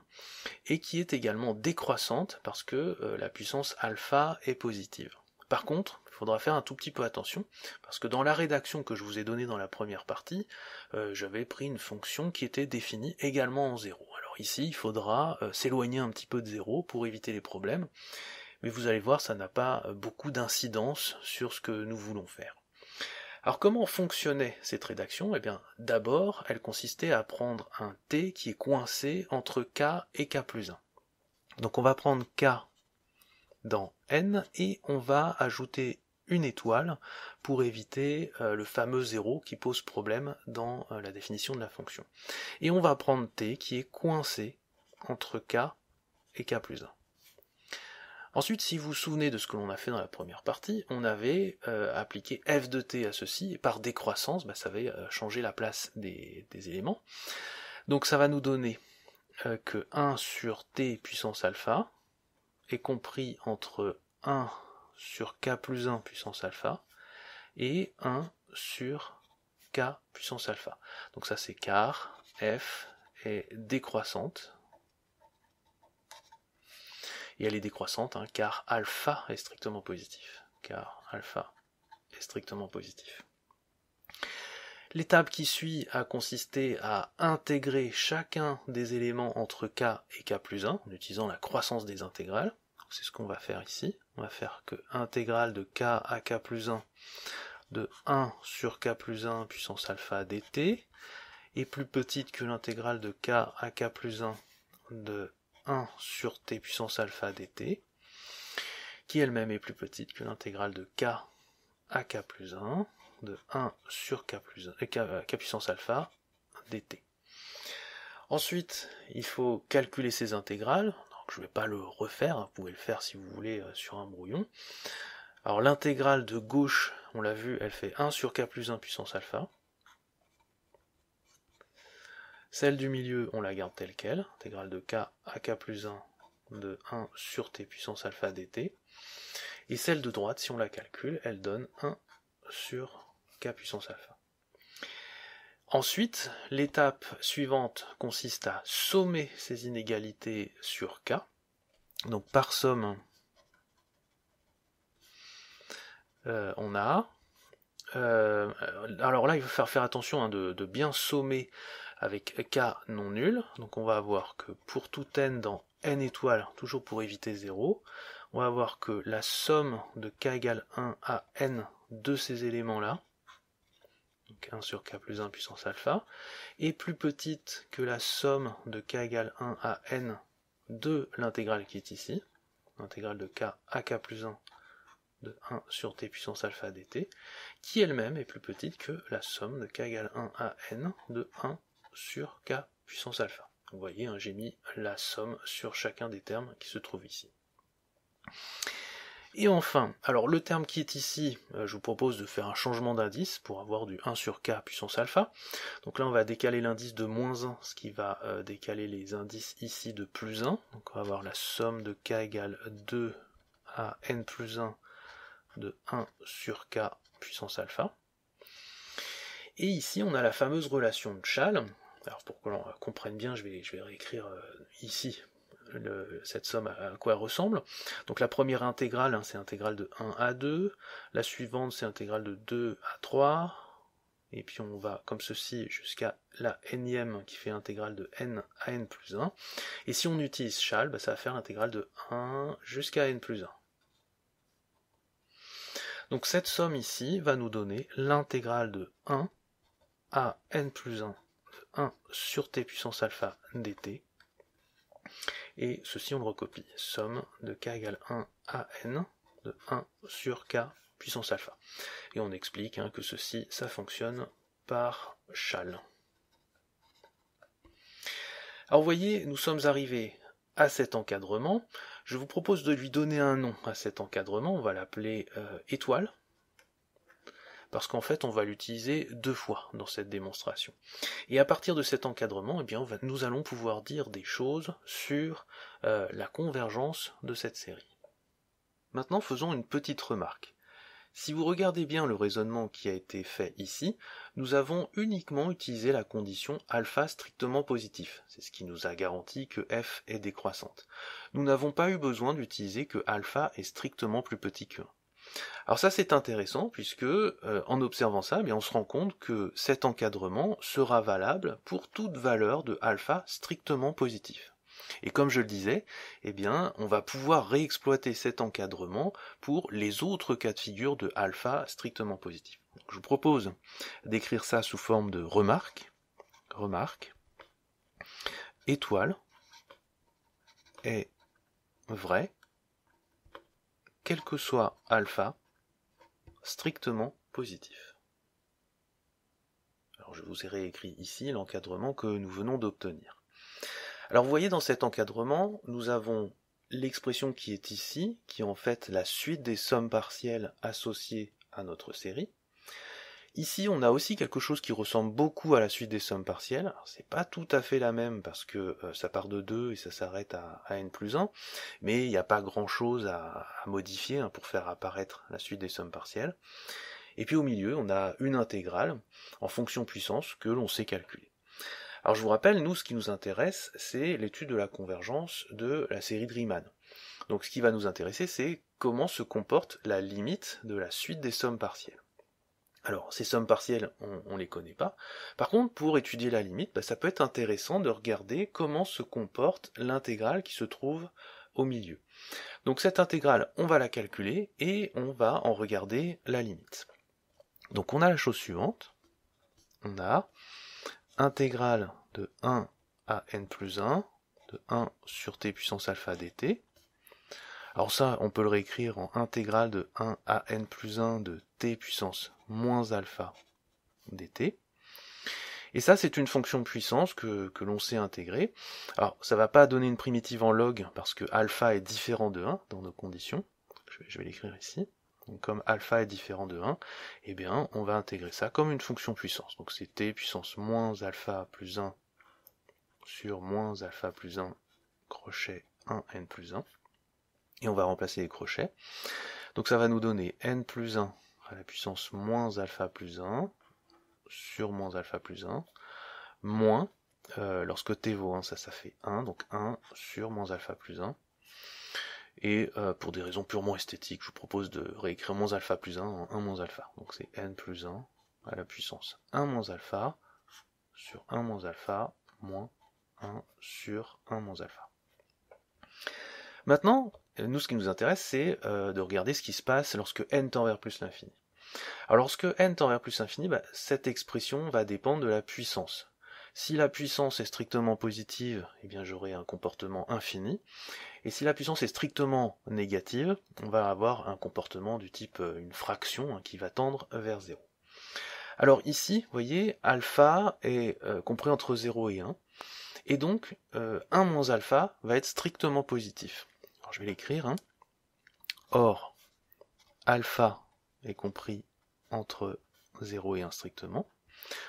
et qui est également décroissante parce que euh, la puissance alpha est positive. Par contre, il faudra faire un tout petit peu attention, parce que dans la rédaction que je vous ai donnée dans la première partie, euh, j'avais pris une fonction qui était définie également en 0. Alors ici, il faudra euh, s'éloigner un petit peu de 0 pour éviter les problèmes, mais vous allez voir, ça n'a pas beaucoup d'incidence sur ce que nous voulons faire. Alors comment fonctionnait cette rédaction Eh bien, d'abord, elle consistait à prendre un t qui est coincé entre k et k plus 1. Donc on va prendre k dans n et on va ajouter une étoile pour éviter euh, le fameux zéro qui pose problème dans euh, la définition de la fonction. Et on va prendre t qui est coincé entre k et k plus 1. Ensuite, si vous vous souvenez de ce que l'on a fait dans la première partie, on avait euh, appliqué f de t à ceci, et par décroissance, bah, ça avait euh, changé la place des, éléments. Donc ça va nous donner euh, que 1 sur t puissance alpha est compris entre 1 sur k plus 1 puissance alpha et 1 sur k puissance alpha. Donc ça c'est car f est décroissante et elle est décroissante, hein, car alpha est strictement positif. Car alpha est strictement positif. L'étape qui suit a consisté à intégrer chacun des éléments entre k et k plus 1 en utilisant la croissance des intégrales. C'est ce qu'on va faire ici. On va faire que intégrale de k à k plus 1 de 1 sur k plus 1 puissance alpha dt est plus petite que l'intégrale de k à k plus 1 de 1 sur t puissance alpha dt, qui elle-même est plus petite que l'intégrale de k à k plus 1, de 1 sur k, plus euh, euh, puissance alpha dt. Ensuite, il faut calculer ces intégrales. Donc, je ne vais pas le refaire, hein, vous pouvez le faire si vous voulez euh, sur un brouillon. Alors l'intégrale de gauche, on l'a vu, elle fait 1 sur k plus 1 puissance alpha. Celle du milieu, on la garde telle qu'elle, intégrale de k à k plus 1 de 1 sur t puissance alpha dt. Et celle de droite, si on la calcule, elle donne 1 sur k puissance alpha. Ensuite, l'étape suivante consiste à sommer ces inégalités sur k. Donc par somme, euh, on a... Euh, alors là, il faut faire, attention hein, de, bien sommer avec k non nul. Donc on va avoir que pour tout n dans n étoiles, toujours pour éviter 0, on va avoir que la somme de k égale 1 à n de ces éléments-là, donc 1 sur k plus 1 puissance alpha, est plus petite que la somme de k égale 1 à n de l'intégrale qui est ici, l'intégrale de k à k plus 1 de 1 sur t puissance alpha dt, qui elle-même est plus petite que la somme de k égale 1 à n de 1 sur k puissance alpha. Vous voyez, hein, j'ai mis la somme sur chacun des termes qui se trouvent ici. Et enfin, alors le terme qui est ici, euh, je vous propose de faire un changement d'indice pour avoir du 1 sur k puissance alpha. Donc là, on va décaler l'indice de moins 1, ce qui va euh, décaler les indices ici de plus 1. Donc on va avoir la somme de k égale 2 à n plus 1 de 1 sur k puissance alpha. Et ici, on a la fameuse relation de Chal, pour que l'on comprenne bien, je vais, réécrire euh, ici cette somme à, quoi elle ressemble. Donc la première intégrale, hein, c'est intégrale de 1 à 2. La suivante, c'est intégrale de 2 à 3. Et puis on va comme ceci jusqu'à la nème qui fait intégrale de n à n plus 1. Et si on utilise chal, bah, ça va faire l'intégrale de 1 jusqu'à n plus 1. Donc cette somme ici va nous donner l'intégrale de 1 à n plus 1 1 sur t puissance alpha dt. Et ceci, on le recopie. Somme de k égale 1 à n de 1 sur k puissance alpha. Et on explique hein, que ceci, ça fonctionne par châle. Alors vous voyez, nous sommes arrivés à cet encadrement. Je vous propose de lui donner un nom à cet encadrement. On va l'appeler euh, étoile parce qu'en fait on va l'utiliser deux fois dans cette démonstration. Et à partir de cet encadrement, eh bien, nous allons pouvoir dire des choses sur euh, la convergence de cette série. Maintenant faisons une petite remarque. Si vous regardez bien le raisonnement qui a été fait ici, nous avons uniquement utilisé la condition alpha strictement positif. C'est ce qui nous a garanti que f est décroissante. Nous n'avons pas eu besoin d'utiliser que alpha est strictement plus petit que 1. Alors ça c'est intéressant puisque euh, en observant ça, eh on se rend compte que cet encadrement sera valable pour toute valeur de alpha strictement positive. Et comme je le disais, eh bien, on va pouvoir réexploiter cet encadrement pour les autres cas de figure de alpha strictement positif. je vous propose d'écrire ça sous forme de remarque, remarque, étoile est vrai quel que soit alpha, strictement positif. Alors je vous ai réécrit ici l'encadrement que nous venons d'obtenir. Alors vous voyez dans cet encadrement, nous avons l'expression qui est ici, qui est en fait la suite des sommes partielles associées à notre série. Ici, on a aussi quelque chose qui ressemble beaucoup à la suite des sommes partielles. C'est pas tout à fait la même parce que euh, ça part de 2 et ça s'arrête à, n plus 1, mais il n'y a pas grand chose à, modifier hein, pour faire apparaître la suite des sommes partielles. Et puis au milieu, on a une intégrale en fonction puissance que l'on sait calculer. Alors je vous rappelle, nous, ce qui nous intéresse, c'est l'étude de la convergence de la série de Riemann. Donc ce qui va nous intéresser, c'est comment se comporte la limite de la suite des sommes partielles. Alors, ces sommes partielles, on ne les connaît pas. Par contre, pour étudier la limite, bah, ça peut être intéressant de regarder comment se comporte l'intégrale qui se trouve au milieu. Donc cette intégrale, on va la calculer et on va en regarder la limite. Donc on a la chose suivante. On a intégrale de 1 à n plus 1, de 1 sur t puissance alpha dt, alors ça, on peut le réécrire en intégrale de 1 à n plus 1 de t puissance moins alpha dt. Et ça, c'est une fonction puissance que, l'on sait intégrer. Alors, ça ne va pas donner une primitive en log, parce que alpha est différent de 1 dans nos conditions. Je vais, l'écrire ici. comme alpha est différent de 1, eh bien, on va intégrer ça comme une fonction puissance. Donc, c'est t puissance moins alpha plus 1 sur moins alpha plus 1, crochet 1n plus 1 et on va remplacer les crochets. Donc ça va nous donner n plus 1 à la puissance moins alpha plus 1 sur moins alpha plus 1 moins, euh, lorsque t vaut 1, ça, ça fait 1, donc 1 sur moins alpha plus 1. Et euh, pour des raisons purement esthétiques, je vous propose de réécrire moins alpha plus 1 en 1 moins alpha. Donc c'est n plus 1 à la puissance 1 moins alpha sur 1 moins alpha moins 1 sur 1 moins alpha. Maintenant, nous, ce qui nous intéresse, c'est euh, de regarder ce qui se passe lorsque n tend vers plus l'infini. Alors, lorsque n tend vers plus l'infini, bah, cette expression va dépendre de la puissance. Si la puissance est strictement positive, eh bien j'aurai un comportement infini. Et si la puissance est strictement négative, on va avoir un comportement du type euh, une fraction hein, qui va tendre vers 0. Alors ici, vous voyez, alpha est euh, compris entre 0 et 1. Et donc, 1 moins alpha va être strictement positif je vais l'écrire. Hein. Or, alpha est compris entre 0 et 1 strictement.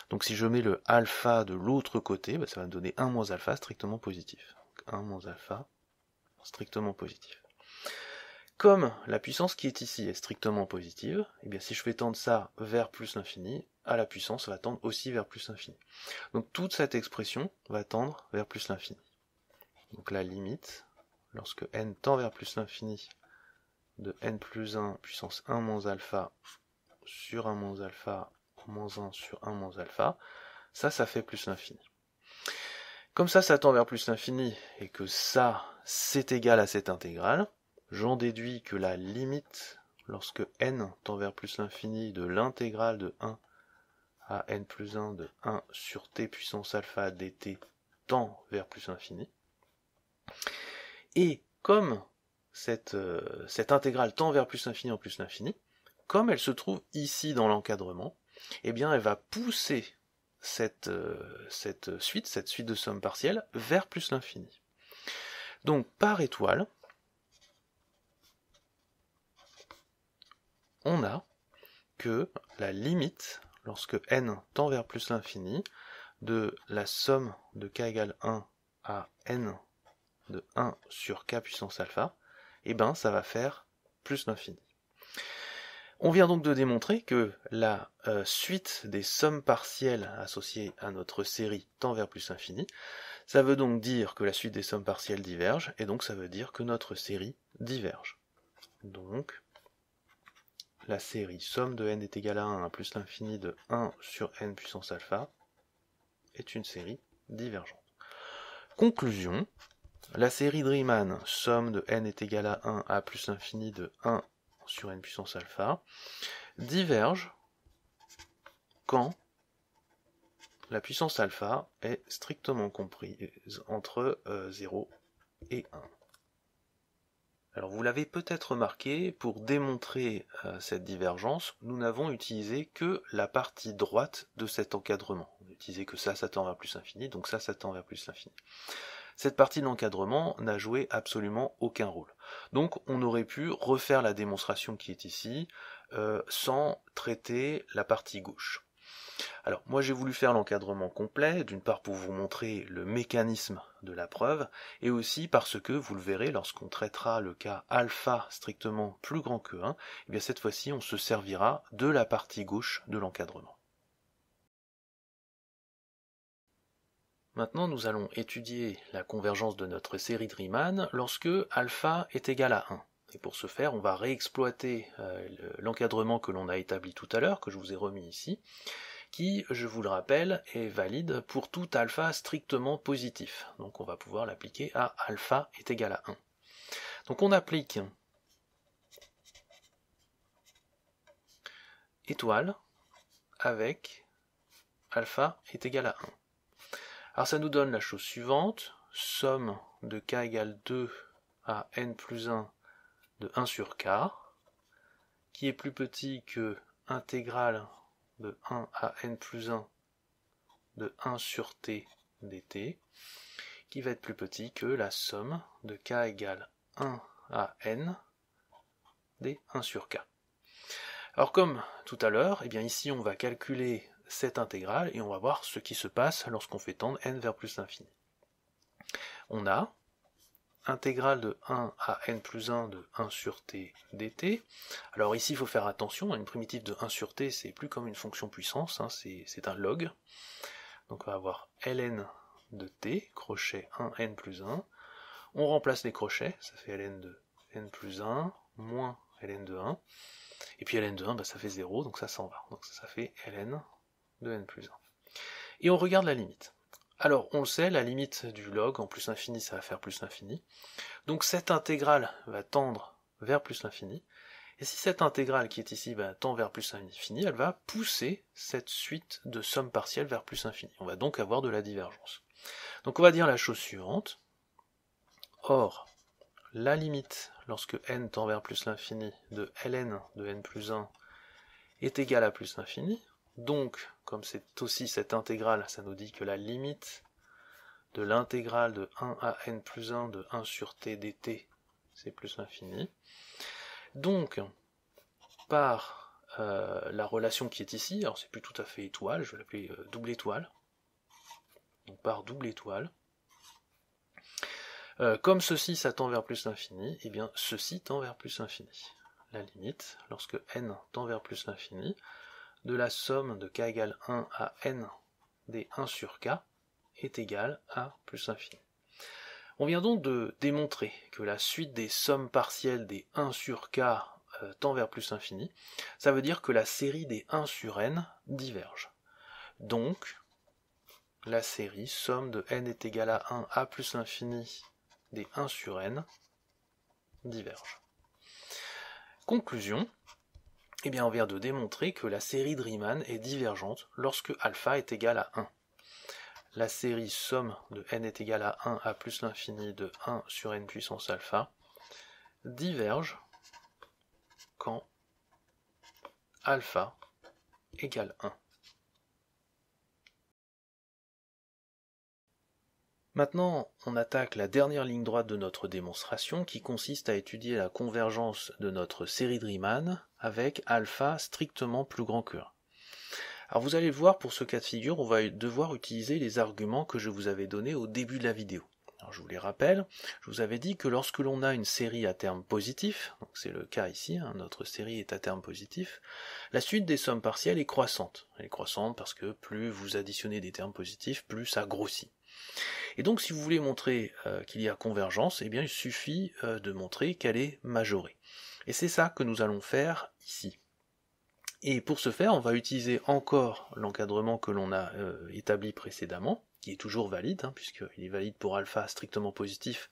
Donc si je mets le alpha de l'autre côté, bah, ça va me donner 1 moins alpha strictement positif. Donc, 1 moins alpha strictement positif. Comme la puissance qui est ici est strictement positive, et eh bien si je fais tendre ça vers plus l'infini, à la puissance va tendre aussi vers plus l'infini. Donc toute cette expression va tendre vers plus l'infini. Donc la limite lorsque n tend vers plus l'infini de n plus 1 puissance 1 moins alpha sur 1 moins alpha moins 1 sur 1 moins alpha, ça, ça fait plus l'infini. Comme ça, ça tend vers plus l'infini et que ça, c'est égal à cette intégrale, j'en déduis que la limite, lorsque n tend vers plus l'infini de l'intégrale de 1 à n plus 1 de 1 sur t puissance alpha dt tend vers plus l'infini, et comme cette, euh, intégrale tend vers plus l'infini en plus l'infini, comme elle se trouve ici dans l'encadrement, eh bien elle va pousser euh, cette, suite, cette suite de sommes partielles, vers plus l'infini. Donc par étoile, on a que la limite, lorsque n tend vers plus l'infini, de la somme de k égale 1 à n de 1 sur k puissance alpha, et eh ben ça va faire plus l'infini. On vient donc de démontrer que la euh, suite des sommes partielles associées à notre série tend vers plus l'infini. Ça veut donc dire que la suite des sommes partielles diverge, et donc ça veut dire que notre série diverge. Donc, la série somme de n est égale à 1 plus l'infini de 1 sur n puissance alpha est une série divergente. Conclusion, la série Riemann, somme de n est égale à 1 à plus l'infini de 1 sur n puissance alpha, diverge quand la puissance alpha est strictement comprise entre 0 euh, et 1. Alors vous l'avez peut-être remarqué, pour démontrer euh, cette divergence, nous n'avons utilisé que la partie droite de cet encadrement. On n'a utilisé que ça, ça tend vers plus l'infini, donc ça, ça tend vers plus l'infini cette partie d'encadrement n'a joué absolument aucun rôle. Donc on aurait pu refaire la démonstration qui est ici euh, sans traiter la partie gauche. Alors moi j'ai voulu faire l'encadrement complet, d'une part pour vous montrer le mécanisme de la preuve, et aussi parce que, vous le verrez, lorsqu'on traitera le cas alpha strictement plus grand que 1, et eh bien cette fois-ci on se servira de la partie gauche de l'encadrement. Maintenant, nous allons étudier la convergence de notre série de Riemann lorsque alpha est égal à 1. Et pour ce faire, on va réexploiter euh, l'encadrement que l'on a établi tout à l'heure, que je vous ai remis ici, qui, je vous le rappelle, est valide pour tout alpha strictement positif. Donc on va pouvoir l'appliquer à alpha est égal à 1. Donc on applique étoile avec alpha est égal à 1. Alors ça nous donne la chose suivante, somme de k égale 2 à n plus 1 de 1 sur k, qui est plus petit que intégrale de 1 à n plus 1 de 1 sur t dt, qui va être plus petit que la somme de k égale 1 à n d 1 sur k. Alors comme tout à l'heure, et eh bien ici on va calculer cette intégrale et on va voir ce qui se passe lorsqu'on fait tendre n vers plus l'infini. On a intégrale de 1 à n plus 1 de 1 sur t dt. Alors ici, il faut faire attention, une primitive de 1 sur t, c'est plus comme une fonction puissance, hein, c'est un log. Donc on va avoir ln de t, crochet 1, n plus 1. On remplace les crochets, ça fait ln de n plus 1, moins ln de 1. Et puis ln de 1, bah, ça fait 0, donc ça s'en va. Donc ça fait ln de n plus 1. Et on regarde la limite. Alors, on le sait, la limite du log en plus infini, ça va faire plus l'infini. Donc cette intégrale va tendre vers plus l'infini. Et si cette intégrale qui est ici bah, tend vers plus l'infini, elle va pousser cette suite de sommes partielles vers plus infini. On va donc avoir de la divergence. Donc on va dire la chose suivante. Or, la limite lorsque n tend vers plus l'infini de ln de n plus 1 est égale à plus l'infini, donc, comme c'est aussi cette intégrale, ça nous dit que la limite de l'intégrale de 1 à n plus 1 de 1 sur t dt, c'est plus l'infini. Donc, par euh, la relation qui est ici, alors c'est plus tout à fait étoile, je vais l'appeler euh, double étoile, donc par double étoile, euh, comme ceci, ça tend vers plus l'infini, et eh bien ceci tend vers plus l'infini. La limite, lorsque n tend vers plus l'infini, de la somme de k égale 1 à n des 1 sur k est égale à plus infini. On vient donc de démontrer que la suite des sommes partielles des 1 sur k euh, tend vers plus infini. Ça veut dire que la série des 1 sur n diverge. Donc, la série somme de n est égale à 1 à plus infini des 1 sur n diverge. Conclusion, eh bien, on vient de démontrer que la série de Riemann est divergente lorsque alpha est égal à 1. La série somme de n est égal à 1 à plus l'infini de 1 sur n puissance alpha diverge quand alpha égale 1. Maintenant, on attaque la dernière ligne droite de notre démonstration qui consiste à étudier la convergence de notre série de Riemann avec alpha strictement plus grand que 1. Alors vous allez voir, pour ce cas de figure, on va devoir utiliser les arguments que je vous avais donnés au début de la vidéo. je vous les rappelle, je vous avais dit que lorsque l'on a une série à termes positifs, c'est le cas ici, hein, notre série est à terme positif, la suite des sommes partielles est croissante. Elle est croissante parce que plus vous additionnez des termes positifs, plus ça grossit. Et donc si vous voulez montrer euh, qu'il y a convergence, eh bien il suffit euh, de montrer qu'elle est majorée. Et c'est ça que nous allons faire ici. Et pour ce faire, on va utiliser encore l'encadrement que l'on a euh, établi précédemment, qui est toujours valide, hein, puisqu'il est valide pour alpha strictement positif,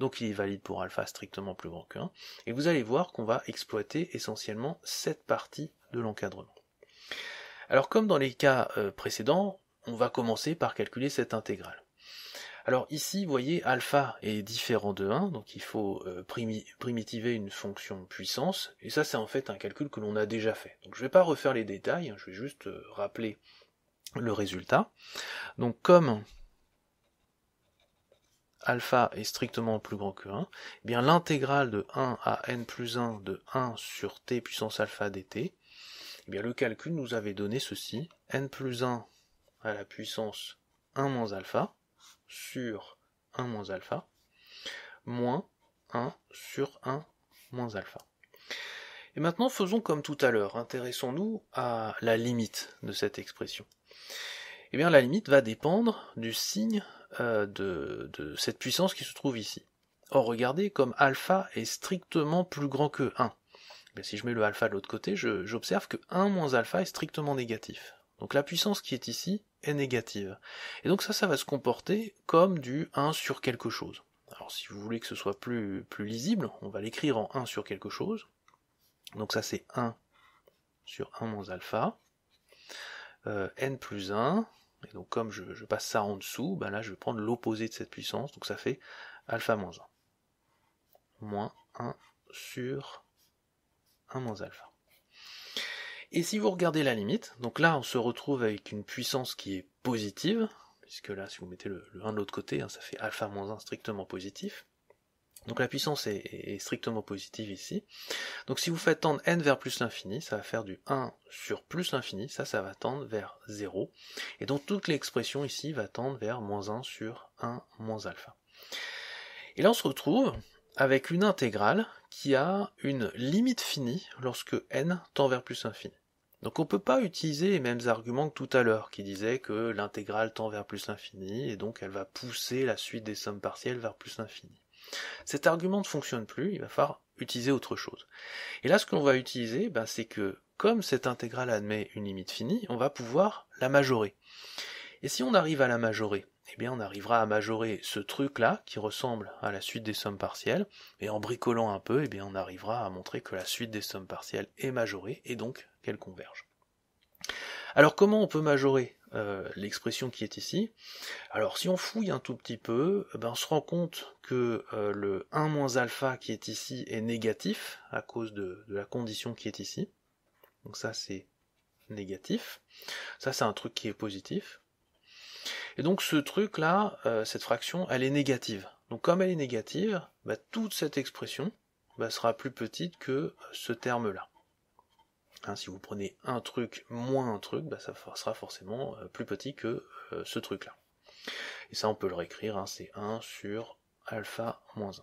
donc il est valide pour alpha strictement plus grand que 1. Et vous allez voir qu'on va exploiter essentiellement cette partie de l'encadrement. Alors comme dans les cas précédents, on va commencer par calculer cette intégrale. Alors ici, vous voyez, alpha est différent de 1, donc il faut euh, primitiver une fonction puissance, et ça c'est en fait un calcul que l'on a déjà fait. Donc je ne vais pas refaire les détails, hein, je vais juste euh, rappeler le résultat. Donc comme alpha est strictement plus grand que 1, eh bien l'intégrale de 1 à n plus 1 de 1 sur t puissance alpha dt, eh bien le calcul nous avait donné ceci, n plus 1 à la puissance 1 moins alpha sur 1 moins alpha moins 1 sur 1 moins alpha. Et maintenant faisons comme tout à l'heure, intéressons-nous à la limite de cette expression. Eh bien la limite va dépendre du signe euh, de, cette puissance qui se trouve ici. Or regardez comme alpha est strictement plus grand que 1. Eh si je mets le alpha de l'autre côté, j'observe que 1 moins alpha est strictement négatif. Donc la puissance qui est ici négative. Et donc ça, ça va se comporter comme du 1 sur quelque chose. Alors si vous voulez que ce soit plus, plus lisible, on va l'écrire en 1 sur quelque chose. Donc ça c'est 1 sur 1 moins alpha. Euh, n plus 1, et donc comme je, passe ça en dessous, ben là je vais prendre l'opposé de cette puissance, donc ça fait alpha moins 1. Moins 1 sur 1 moins alpha. Et si vous regardez la limite, donc là on se retrouve avec une puissance qui est positive, puisque là si vous mettez le, 1 de l'autre côté, hein, ça fait alpha moins 1 strictement positif. Donc la puissance est, est, strictement positive ici. Donc si vous faites tendre n vers plus l'infini, ça va faire du 1 sur plus l'infini, ça, ça va tendre vers 0. Et donc toute l'expression ici va tendre vers moins 1 sur 1 moins alpha. Et là on se retrouve avec une intégrale qui a une limite finie lorsque n tend vers plus infini. Donc on ne peut pas utiliser les mêmes arguments que tout à l'heure, qui disaient que l'intégrale tend vers plus l'infini, et donc elle va pousser la suite des sommes partielles vers plus l'infini. Cet argument ne fonctionne plus, il va falloir utiliser autre chose. Et là, ce qu'on va utiliser, bah, c'est que comme cette intégrale admet une limite finie, on va pouvoir la majorer. Et si on arrive à la majorer, eh bien on arrivera à majorer ce truc-là qui ressemble à la suite des sommes partielles, et en bricolant un peu, eh bien on arrivera à montrer que la suite des sommes partielles est majorée et donc qu'elle converge. Alors comment on peut majorer euh, l'expression qui est ici Alors si on fouille un tout petit peu, eh ben, on se rend compte que euh, le 1 alpha qui est ici est négatif à cause de la condition qui est ici. Donc ça c'est négatif. Ça c'est un truc qui est positif. Et donc ce truc-là, euh, cette fraction, elle est négative. Donc comme elle est négative, bah, toute cette expression bah, sera plus petite que euh, ce terme-là. Hein, si vous prenez un truc moins un truc, bah, ça sera forcément euh, plus petit que ce truc-là. Et ça, on peut le réécrire, hein, c'est 1 sur alpha moins 1.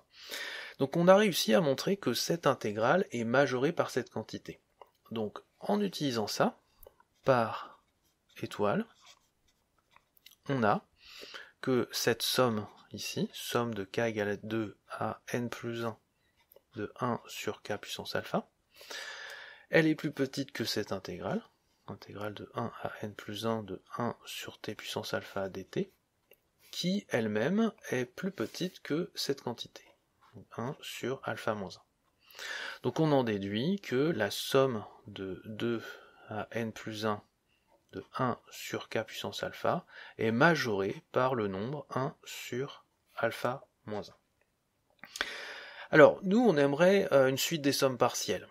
Donc on a réussi à montrer que cette intégrale est majorée par cette quantité. Donc en utilisant ça, par étoile, on a que cette somme ici, somme de k égale à 2 à n plus 1 de 1 sur k puissance alpha, elle est plus petite que cette intégrale, intégrale de 1 à n plus 1 de 1 sur t puissance alpha dt, qui elle-même est plus petite que cette quantité, 1 sur alpha moins 1. Donc on en déduit que la somme de 2 à n plus 1 de 1 sur k puissance alpha est majoré par le nombre 1 sur alpha moins 1. Alors, nous, on aimerait euh, une suite des sommes partielles.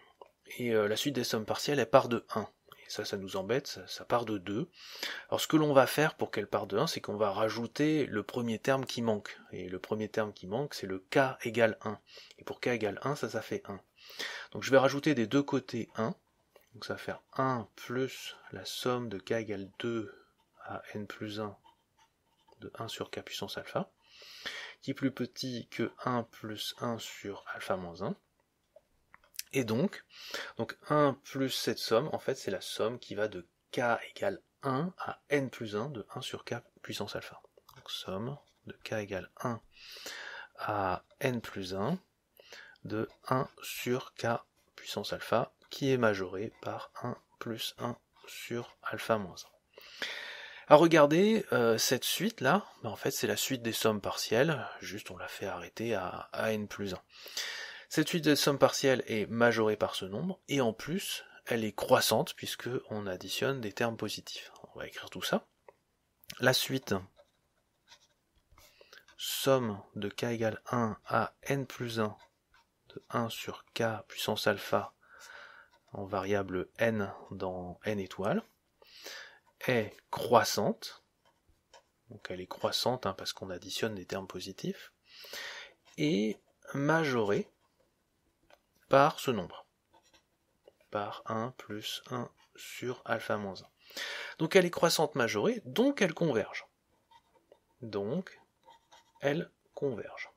Et euh, la suite des sommes partielles, elle part de 1. Et ça, ça nous embête, ça, part de 2. Alors, ce que l'on va faire pour qu'elle part de 1, c'est qu'on va rajouter le premier terme qui manque. Et le premier terme qui manque, c'est le k égale 1. Et pour k égale 1, ça, ça fait 1. Donc, je vais rajouter des deux côtés 1. Donc ça va faire 1 plus la somme de k égale 2 à n plus 1 de 1 sur k puissance alpha, qui est plus petit que 1 plus 1 sur alpha moins 1. Et donc, donc 1 plus cette somme, en fait, c'est la somme qui va de k égale 1 à n plus 1 de 1 sur k puissance alpha. Donc somme de k égale 1 à n plus 1 de 1 sur k puissance alpha qui est majoré par 1 plus 1 sur alpha moins 1. À regarder euh, cette suite là, ben, en fait c'est la suite des sommes partielles, juste on l'a fait arrêter à, n plus 1. Cette suite des sommes partielles est majorée par ce nombre, et en plus elle est croissante puisque on additionne des termes positifs. On va écrire tout ça. La suite somme de k égale 1 à n plus 1 de 1 sur k puissance alpha en variable n dans n étoiles est croissante. Donc elle est croissante hein, parce qu'on additionne des termes positifs. Et majorée par ce nombre. Par 1 plus 1 sur alpha moins 1. Donc elle est croissante majorée, donc elle converge. Donc elle converge.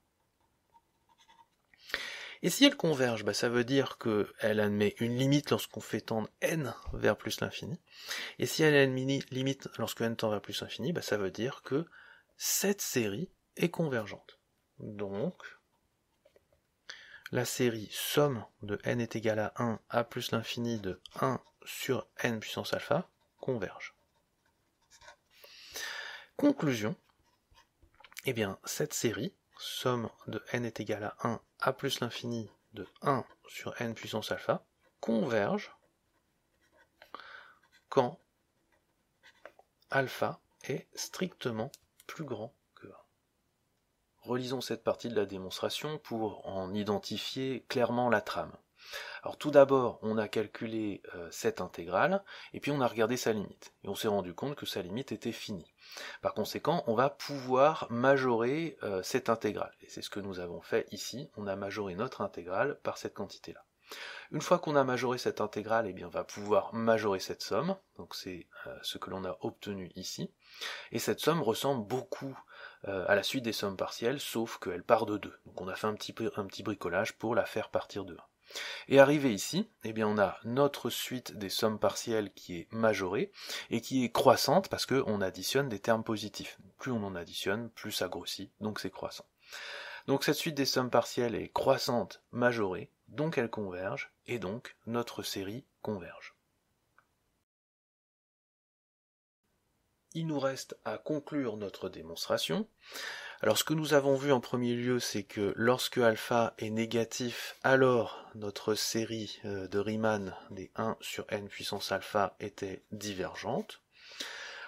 Et si elle converge, bah, ça veut dire qu'elle admet une limite lorsqu'on fait tendre n vers plus l'infini. Et si elle admet une limite lorsque n tend vers plus l'infini, bah, ça veut dire que cette série est convergente. Donc, la série somme de n est égale à 1 à plus l'infini de 1 sur n puissance alpha converge. Conclusion, eh bien, cette série, somme de n est égale à 1 a plus l'infini de 1 sur n puissance alpha converge quand alpha est strictement plus grand que 1. Relisons cette partie de la démonstration pour en identifier clairement la trame. Alors tout d'abord, on a calculé euh, cette intégrale, et puis on a regardé sa limite. Et on s'est rendu compte que sa limite était finie. Par conséquent, on va pouvoir majorer euh, cette intégrale. Et c'est ce que nous avons fait ici, on a majoré notre intégrale par cette quantité-là. Une fois qu'on a majoré cette intégrale, eh bien, on va pouvoir majorer cette somme. Donc c'est euh, ce que l'on a obtenu ici. Et cette somme ressemble beaucoup à la suite des sommes partielles, sauf qu'elle part de 2. Donc on a fait un petit, un petit bricolage pour la faire partir de 1. Et arrivé ici, eh bien on a notre suite des sommes partielles qui est majorée et qui est croissante parce qu'on additionne des termes positifs. Plus on en additionne, plus ça grossit, donc c'est croissant. Donc cette suite des sommes partielles est croissante, majorée, donc elle converge, et donc notre série converge. Il nous reste à conclure notre démonstration. Alors ce que nous avons vu en premier lieu, c'est que lorsque alpha est négatif, alors notre série euh, de Riemann des 1 sur n puissance alpha était divergente.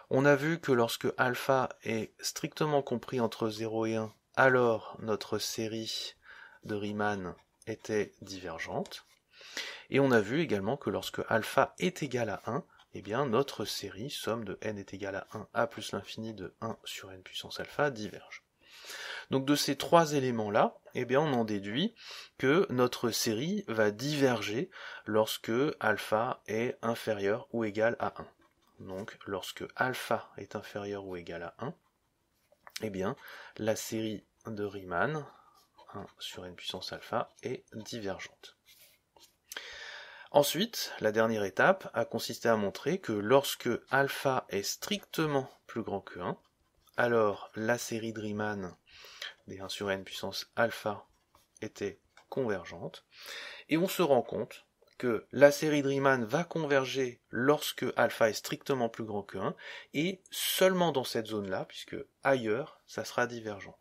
On a vu que lorsque alpha est strictement compris entre 0 et 1, alors notre série de Riemann était divergente. Et on a vu également que lorsque alpha est égal à 1, eh bien notre série somme de n est égal à 1 a plus l'infini de 1 sur n puissance alpha diverge. Donc de ces trois éléments-là, eh bien on en déduit que notre série va diverger lorsque alpha est inférieur ou égal à 1. Donc lorsque alpha est inférieur ou égal à 1, eh bien la série de Riemann 1 sur n puissance alpha est divergente. Ensuite, la dernière étape a consisté à montrer que lorsque alpha est strictement plus grand que 1, alors la série de Riemann des 1 sur n puissance alpha était convergente. Et on se rend compte que la série de Riemann va converger lorsque alpha est strictement plus grand que 1, et seulement dans cette zone-là, puisque ailleurs, ça sera divergent.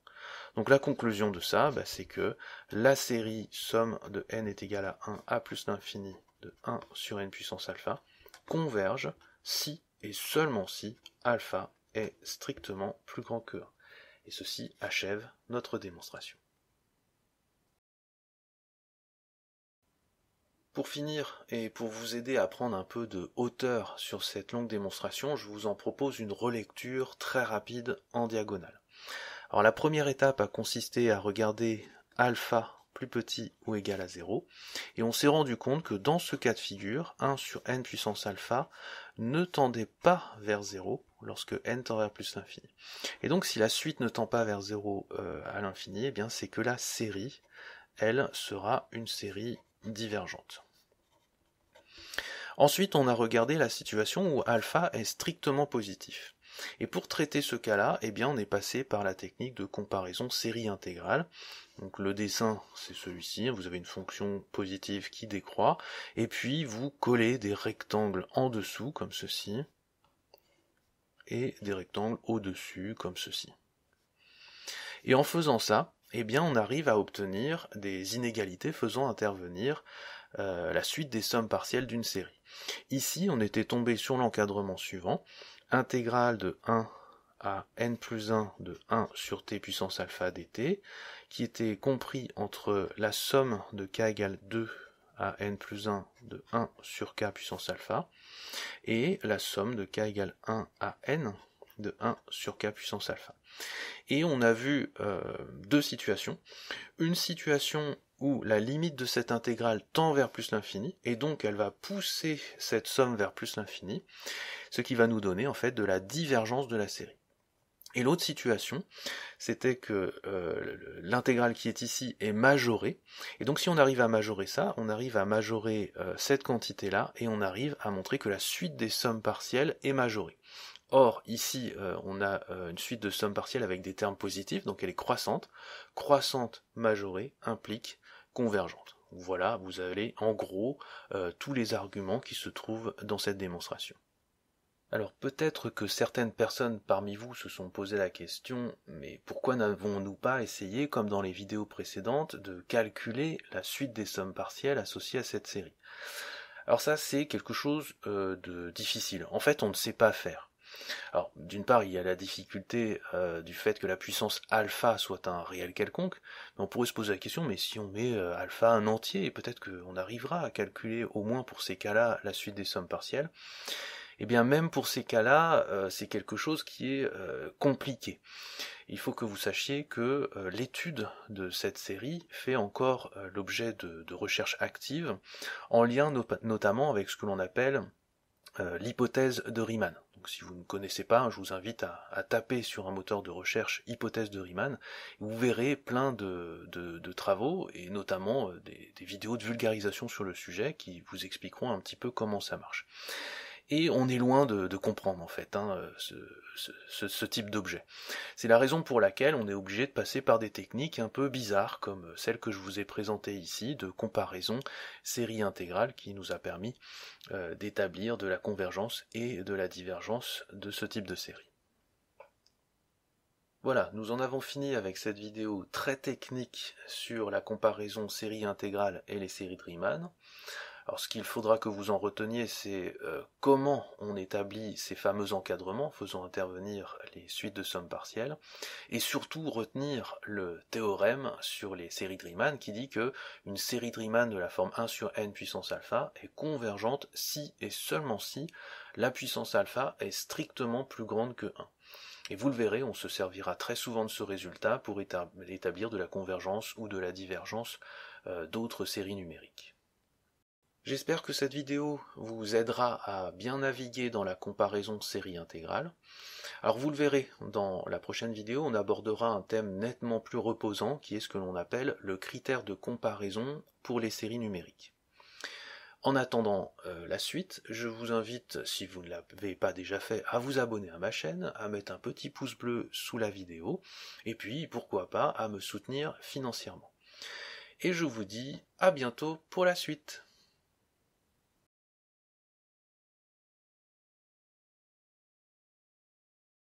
Donc la conclusion de ça, bah, c'est que la série somme de n est égale à 1 à plus l'infini de 1 sur n puissance alpha converge si et seulement si alpha est strictement plus grand que 1 et ceci achève notre démonstration. Pour finir, et pour vous aider à prendre un peu de hauteur sur cette longue démonstration, je vous en propose une relecture très rapide en diagonale. Alors la première étape a consisté à regarder alpha plus petit ou égal à 0, et on s'est rendu compte que dans ce cas de figure, 1 sur n puissance alpha ne tendait pas vers 0, lorsque n tend vers plus l'infini. Et donc si la suite ne tend pas vers 0 euh, à l'infini, eh bien c'est que la série, elle, sera une série divergente. Ensuite, on a regardé la situation où alpha est strictement positif. Et pour traiter ce cas-là, eh bien, on est passé par la technique de comparaison série intégrale. Donc le dessin, c'est celui-ci, vous avez une fonction positive qui décroît, et puis vous collez des rectangles en dessous, comme ceci, et des rectangles au-dessus, comme ceci. Et en faisant ça, eh bien, on arrive à obtenir des inégalités faisant intervenir euh, la suite des sommes partielles d'une série. Ici, on était tombé sur l'encadrement suivant, intégrale de 1 à n plus 1 de 1 sur t puissance alpha dt, qui était compris entre la somme de k égale 2 à n plus 1 de 1 sur k puissance alpha, et la somme de k égale 1 à n de 1 sur k puissance alpha. Et on a vu euh, deux situations. Une situation où la limite de cette intégrale tend vers plus l'infini, et donc elle va pousser cette somme vers plus l'infini, ce qui va nous donner en fait de la divergence de la série. Et l'autre situation, c'était que euh, l'intégrale qui est ici est majorée. Et donc si on arrive à majorer ça, on arrive à majorer euh, cette quantité-là, et on arrive à montrer que la suite des sommes partielles est majorée. Or, ici, euh, on a une suite de sommes partielles avec des termes positifs, donc elle est croissante. Croissante majorée implique convergente. Voilà, vous avez en gros tous les arguments qui se trouvent dans cette démonstration. Alors peut-être que certaines personnes parmi vous se sont posé la question, mais pourquoi n'avons-nous pas essayé, comme dans les vidéos précédentes, de calculer la suite des sommes partielles associées à cette série Alors ça c'est quelque chose euh, de difficile. En fait on ne sait pas faire. Alors, d'une part, il y a la difficulté euh, du fait que la puissance alpha soit un réel quelconque, mais on pourrait se poser la question, mais si on met euh, alpha un entier, peut-être qu'on arrivera à calculer au moins pour ces cas-là la suite des sommes partielles. Et eh bien même pour ces cas-là, euh, c'est quelque chose qui est euh, compliqué. Il faut que vous sachiez que euh, l'étude de cette série fait encore l'objet de, recherches actives, en lien notamment avec ce que l'on appelle l'hypothèse de Riemann. Donc si vous ne connaissez pas, je vous invite à, taper sur un moteur de recherche hypothèse de Riemann. Vous verrez plein de, travaux et notamment des vidéos de vulgarisation sur le sujet qui vous expliqueront un petit peu comment ça marche et on est loin de, comprendre en fait hein, ce, type d'objet. C'est la raison pour laquelle on est obligé de passer par des techniques un peu bizarres comme celle que je vous ai présentée ici de comparaison série intégrale qui nous a permis euh, d'établir de la convergence et de la divergence de ce type de série. Voilà, nous en avons fini avec cette vidéo très technique sur la comparaison série intégrale et les séries de Riemann. Alors ce qu'il faudra que vous en reteniez, c'est euh, comment on établit ces fameux encadrements, faisant intervenir les suites de sommes partielles, et surtout retenir le théorème sur les séries de Riemann qui dit que une série de Riemann de la forme 1 sur n puissance alpha est convergente si et seulement si la puissance alpha est strictement plus grande que 1. Et vous le verrez, on se servira très souvent de ce résultat pour établir de la convergence ou de la divergence euh, d'autres séries numériques. J'espère que cette vidéo vous aidera à bien naviguer dans la comparaison série intégrale. Alors vous le verrez, dans la prochaine vidéo, on abordera un thème nettement plus reposant qui est ce que l'on appelle le critère de comparaison pour les séries numériques. En attendant euh, la suite, je vous invite, si vous ne l'avez pas déjà fait, à vous abonner à ma chaîne, à mettre un petit pouce bleu sous la vidéo, et puis pourquoi pas à me soutenir financièrement. Et je vous dis à bientôt pour la suite.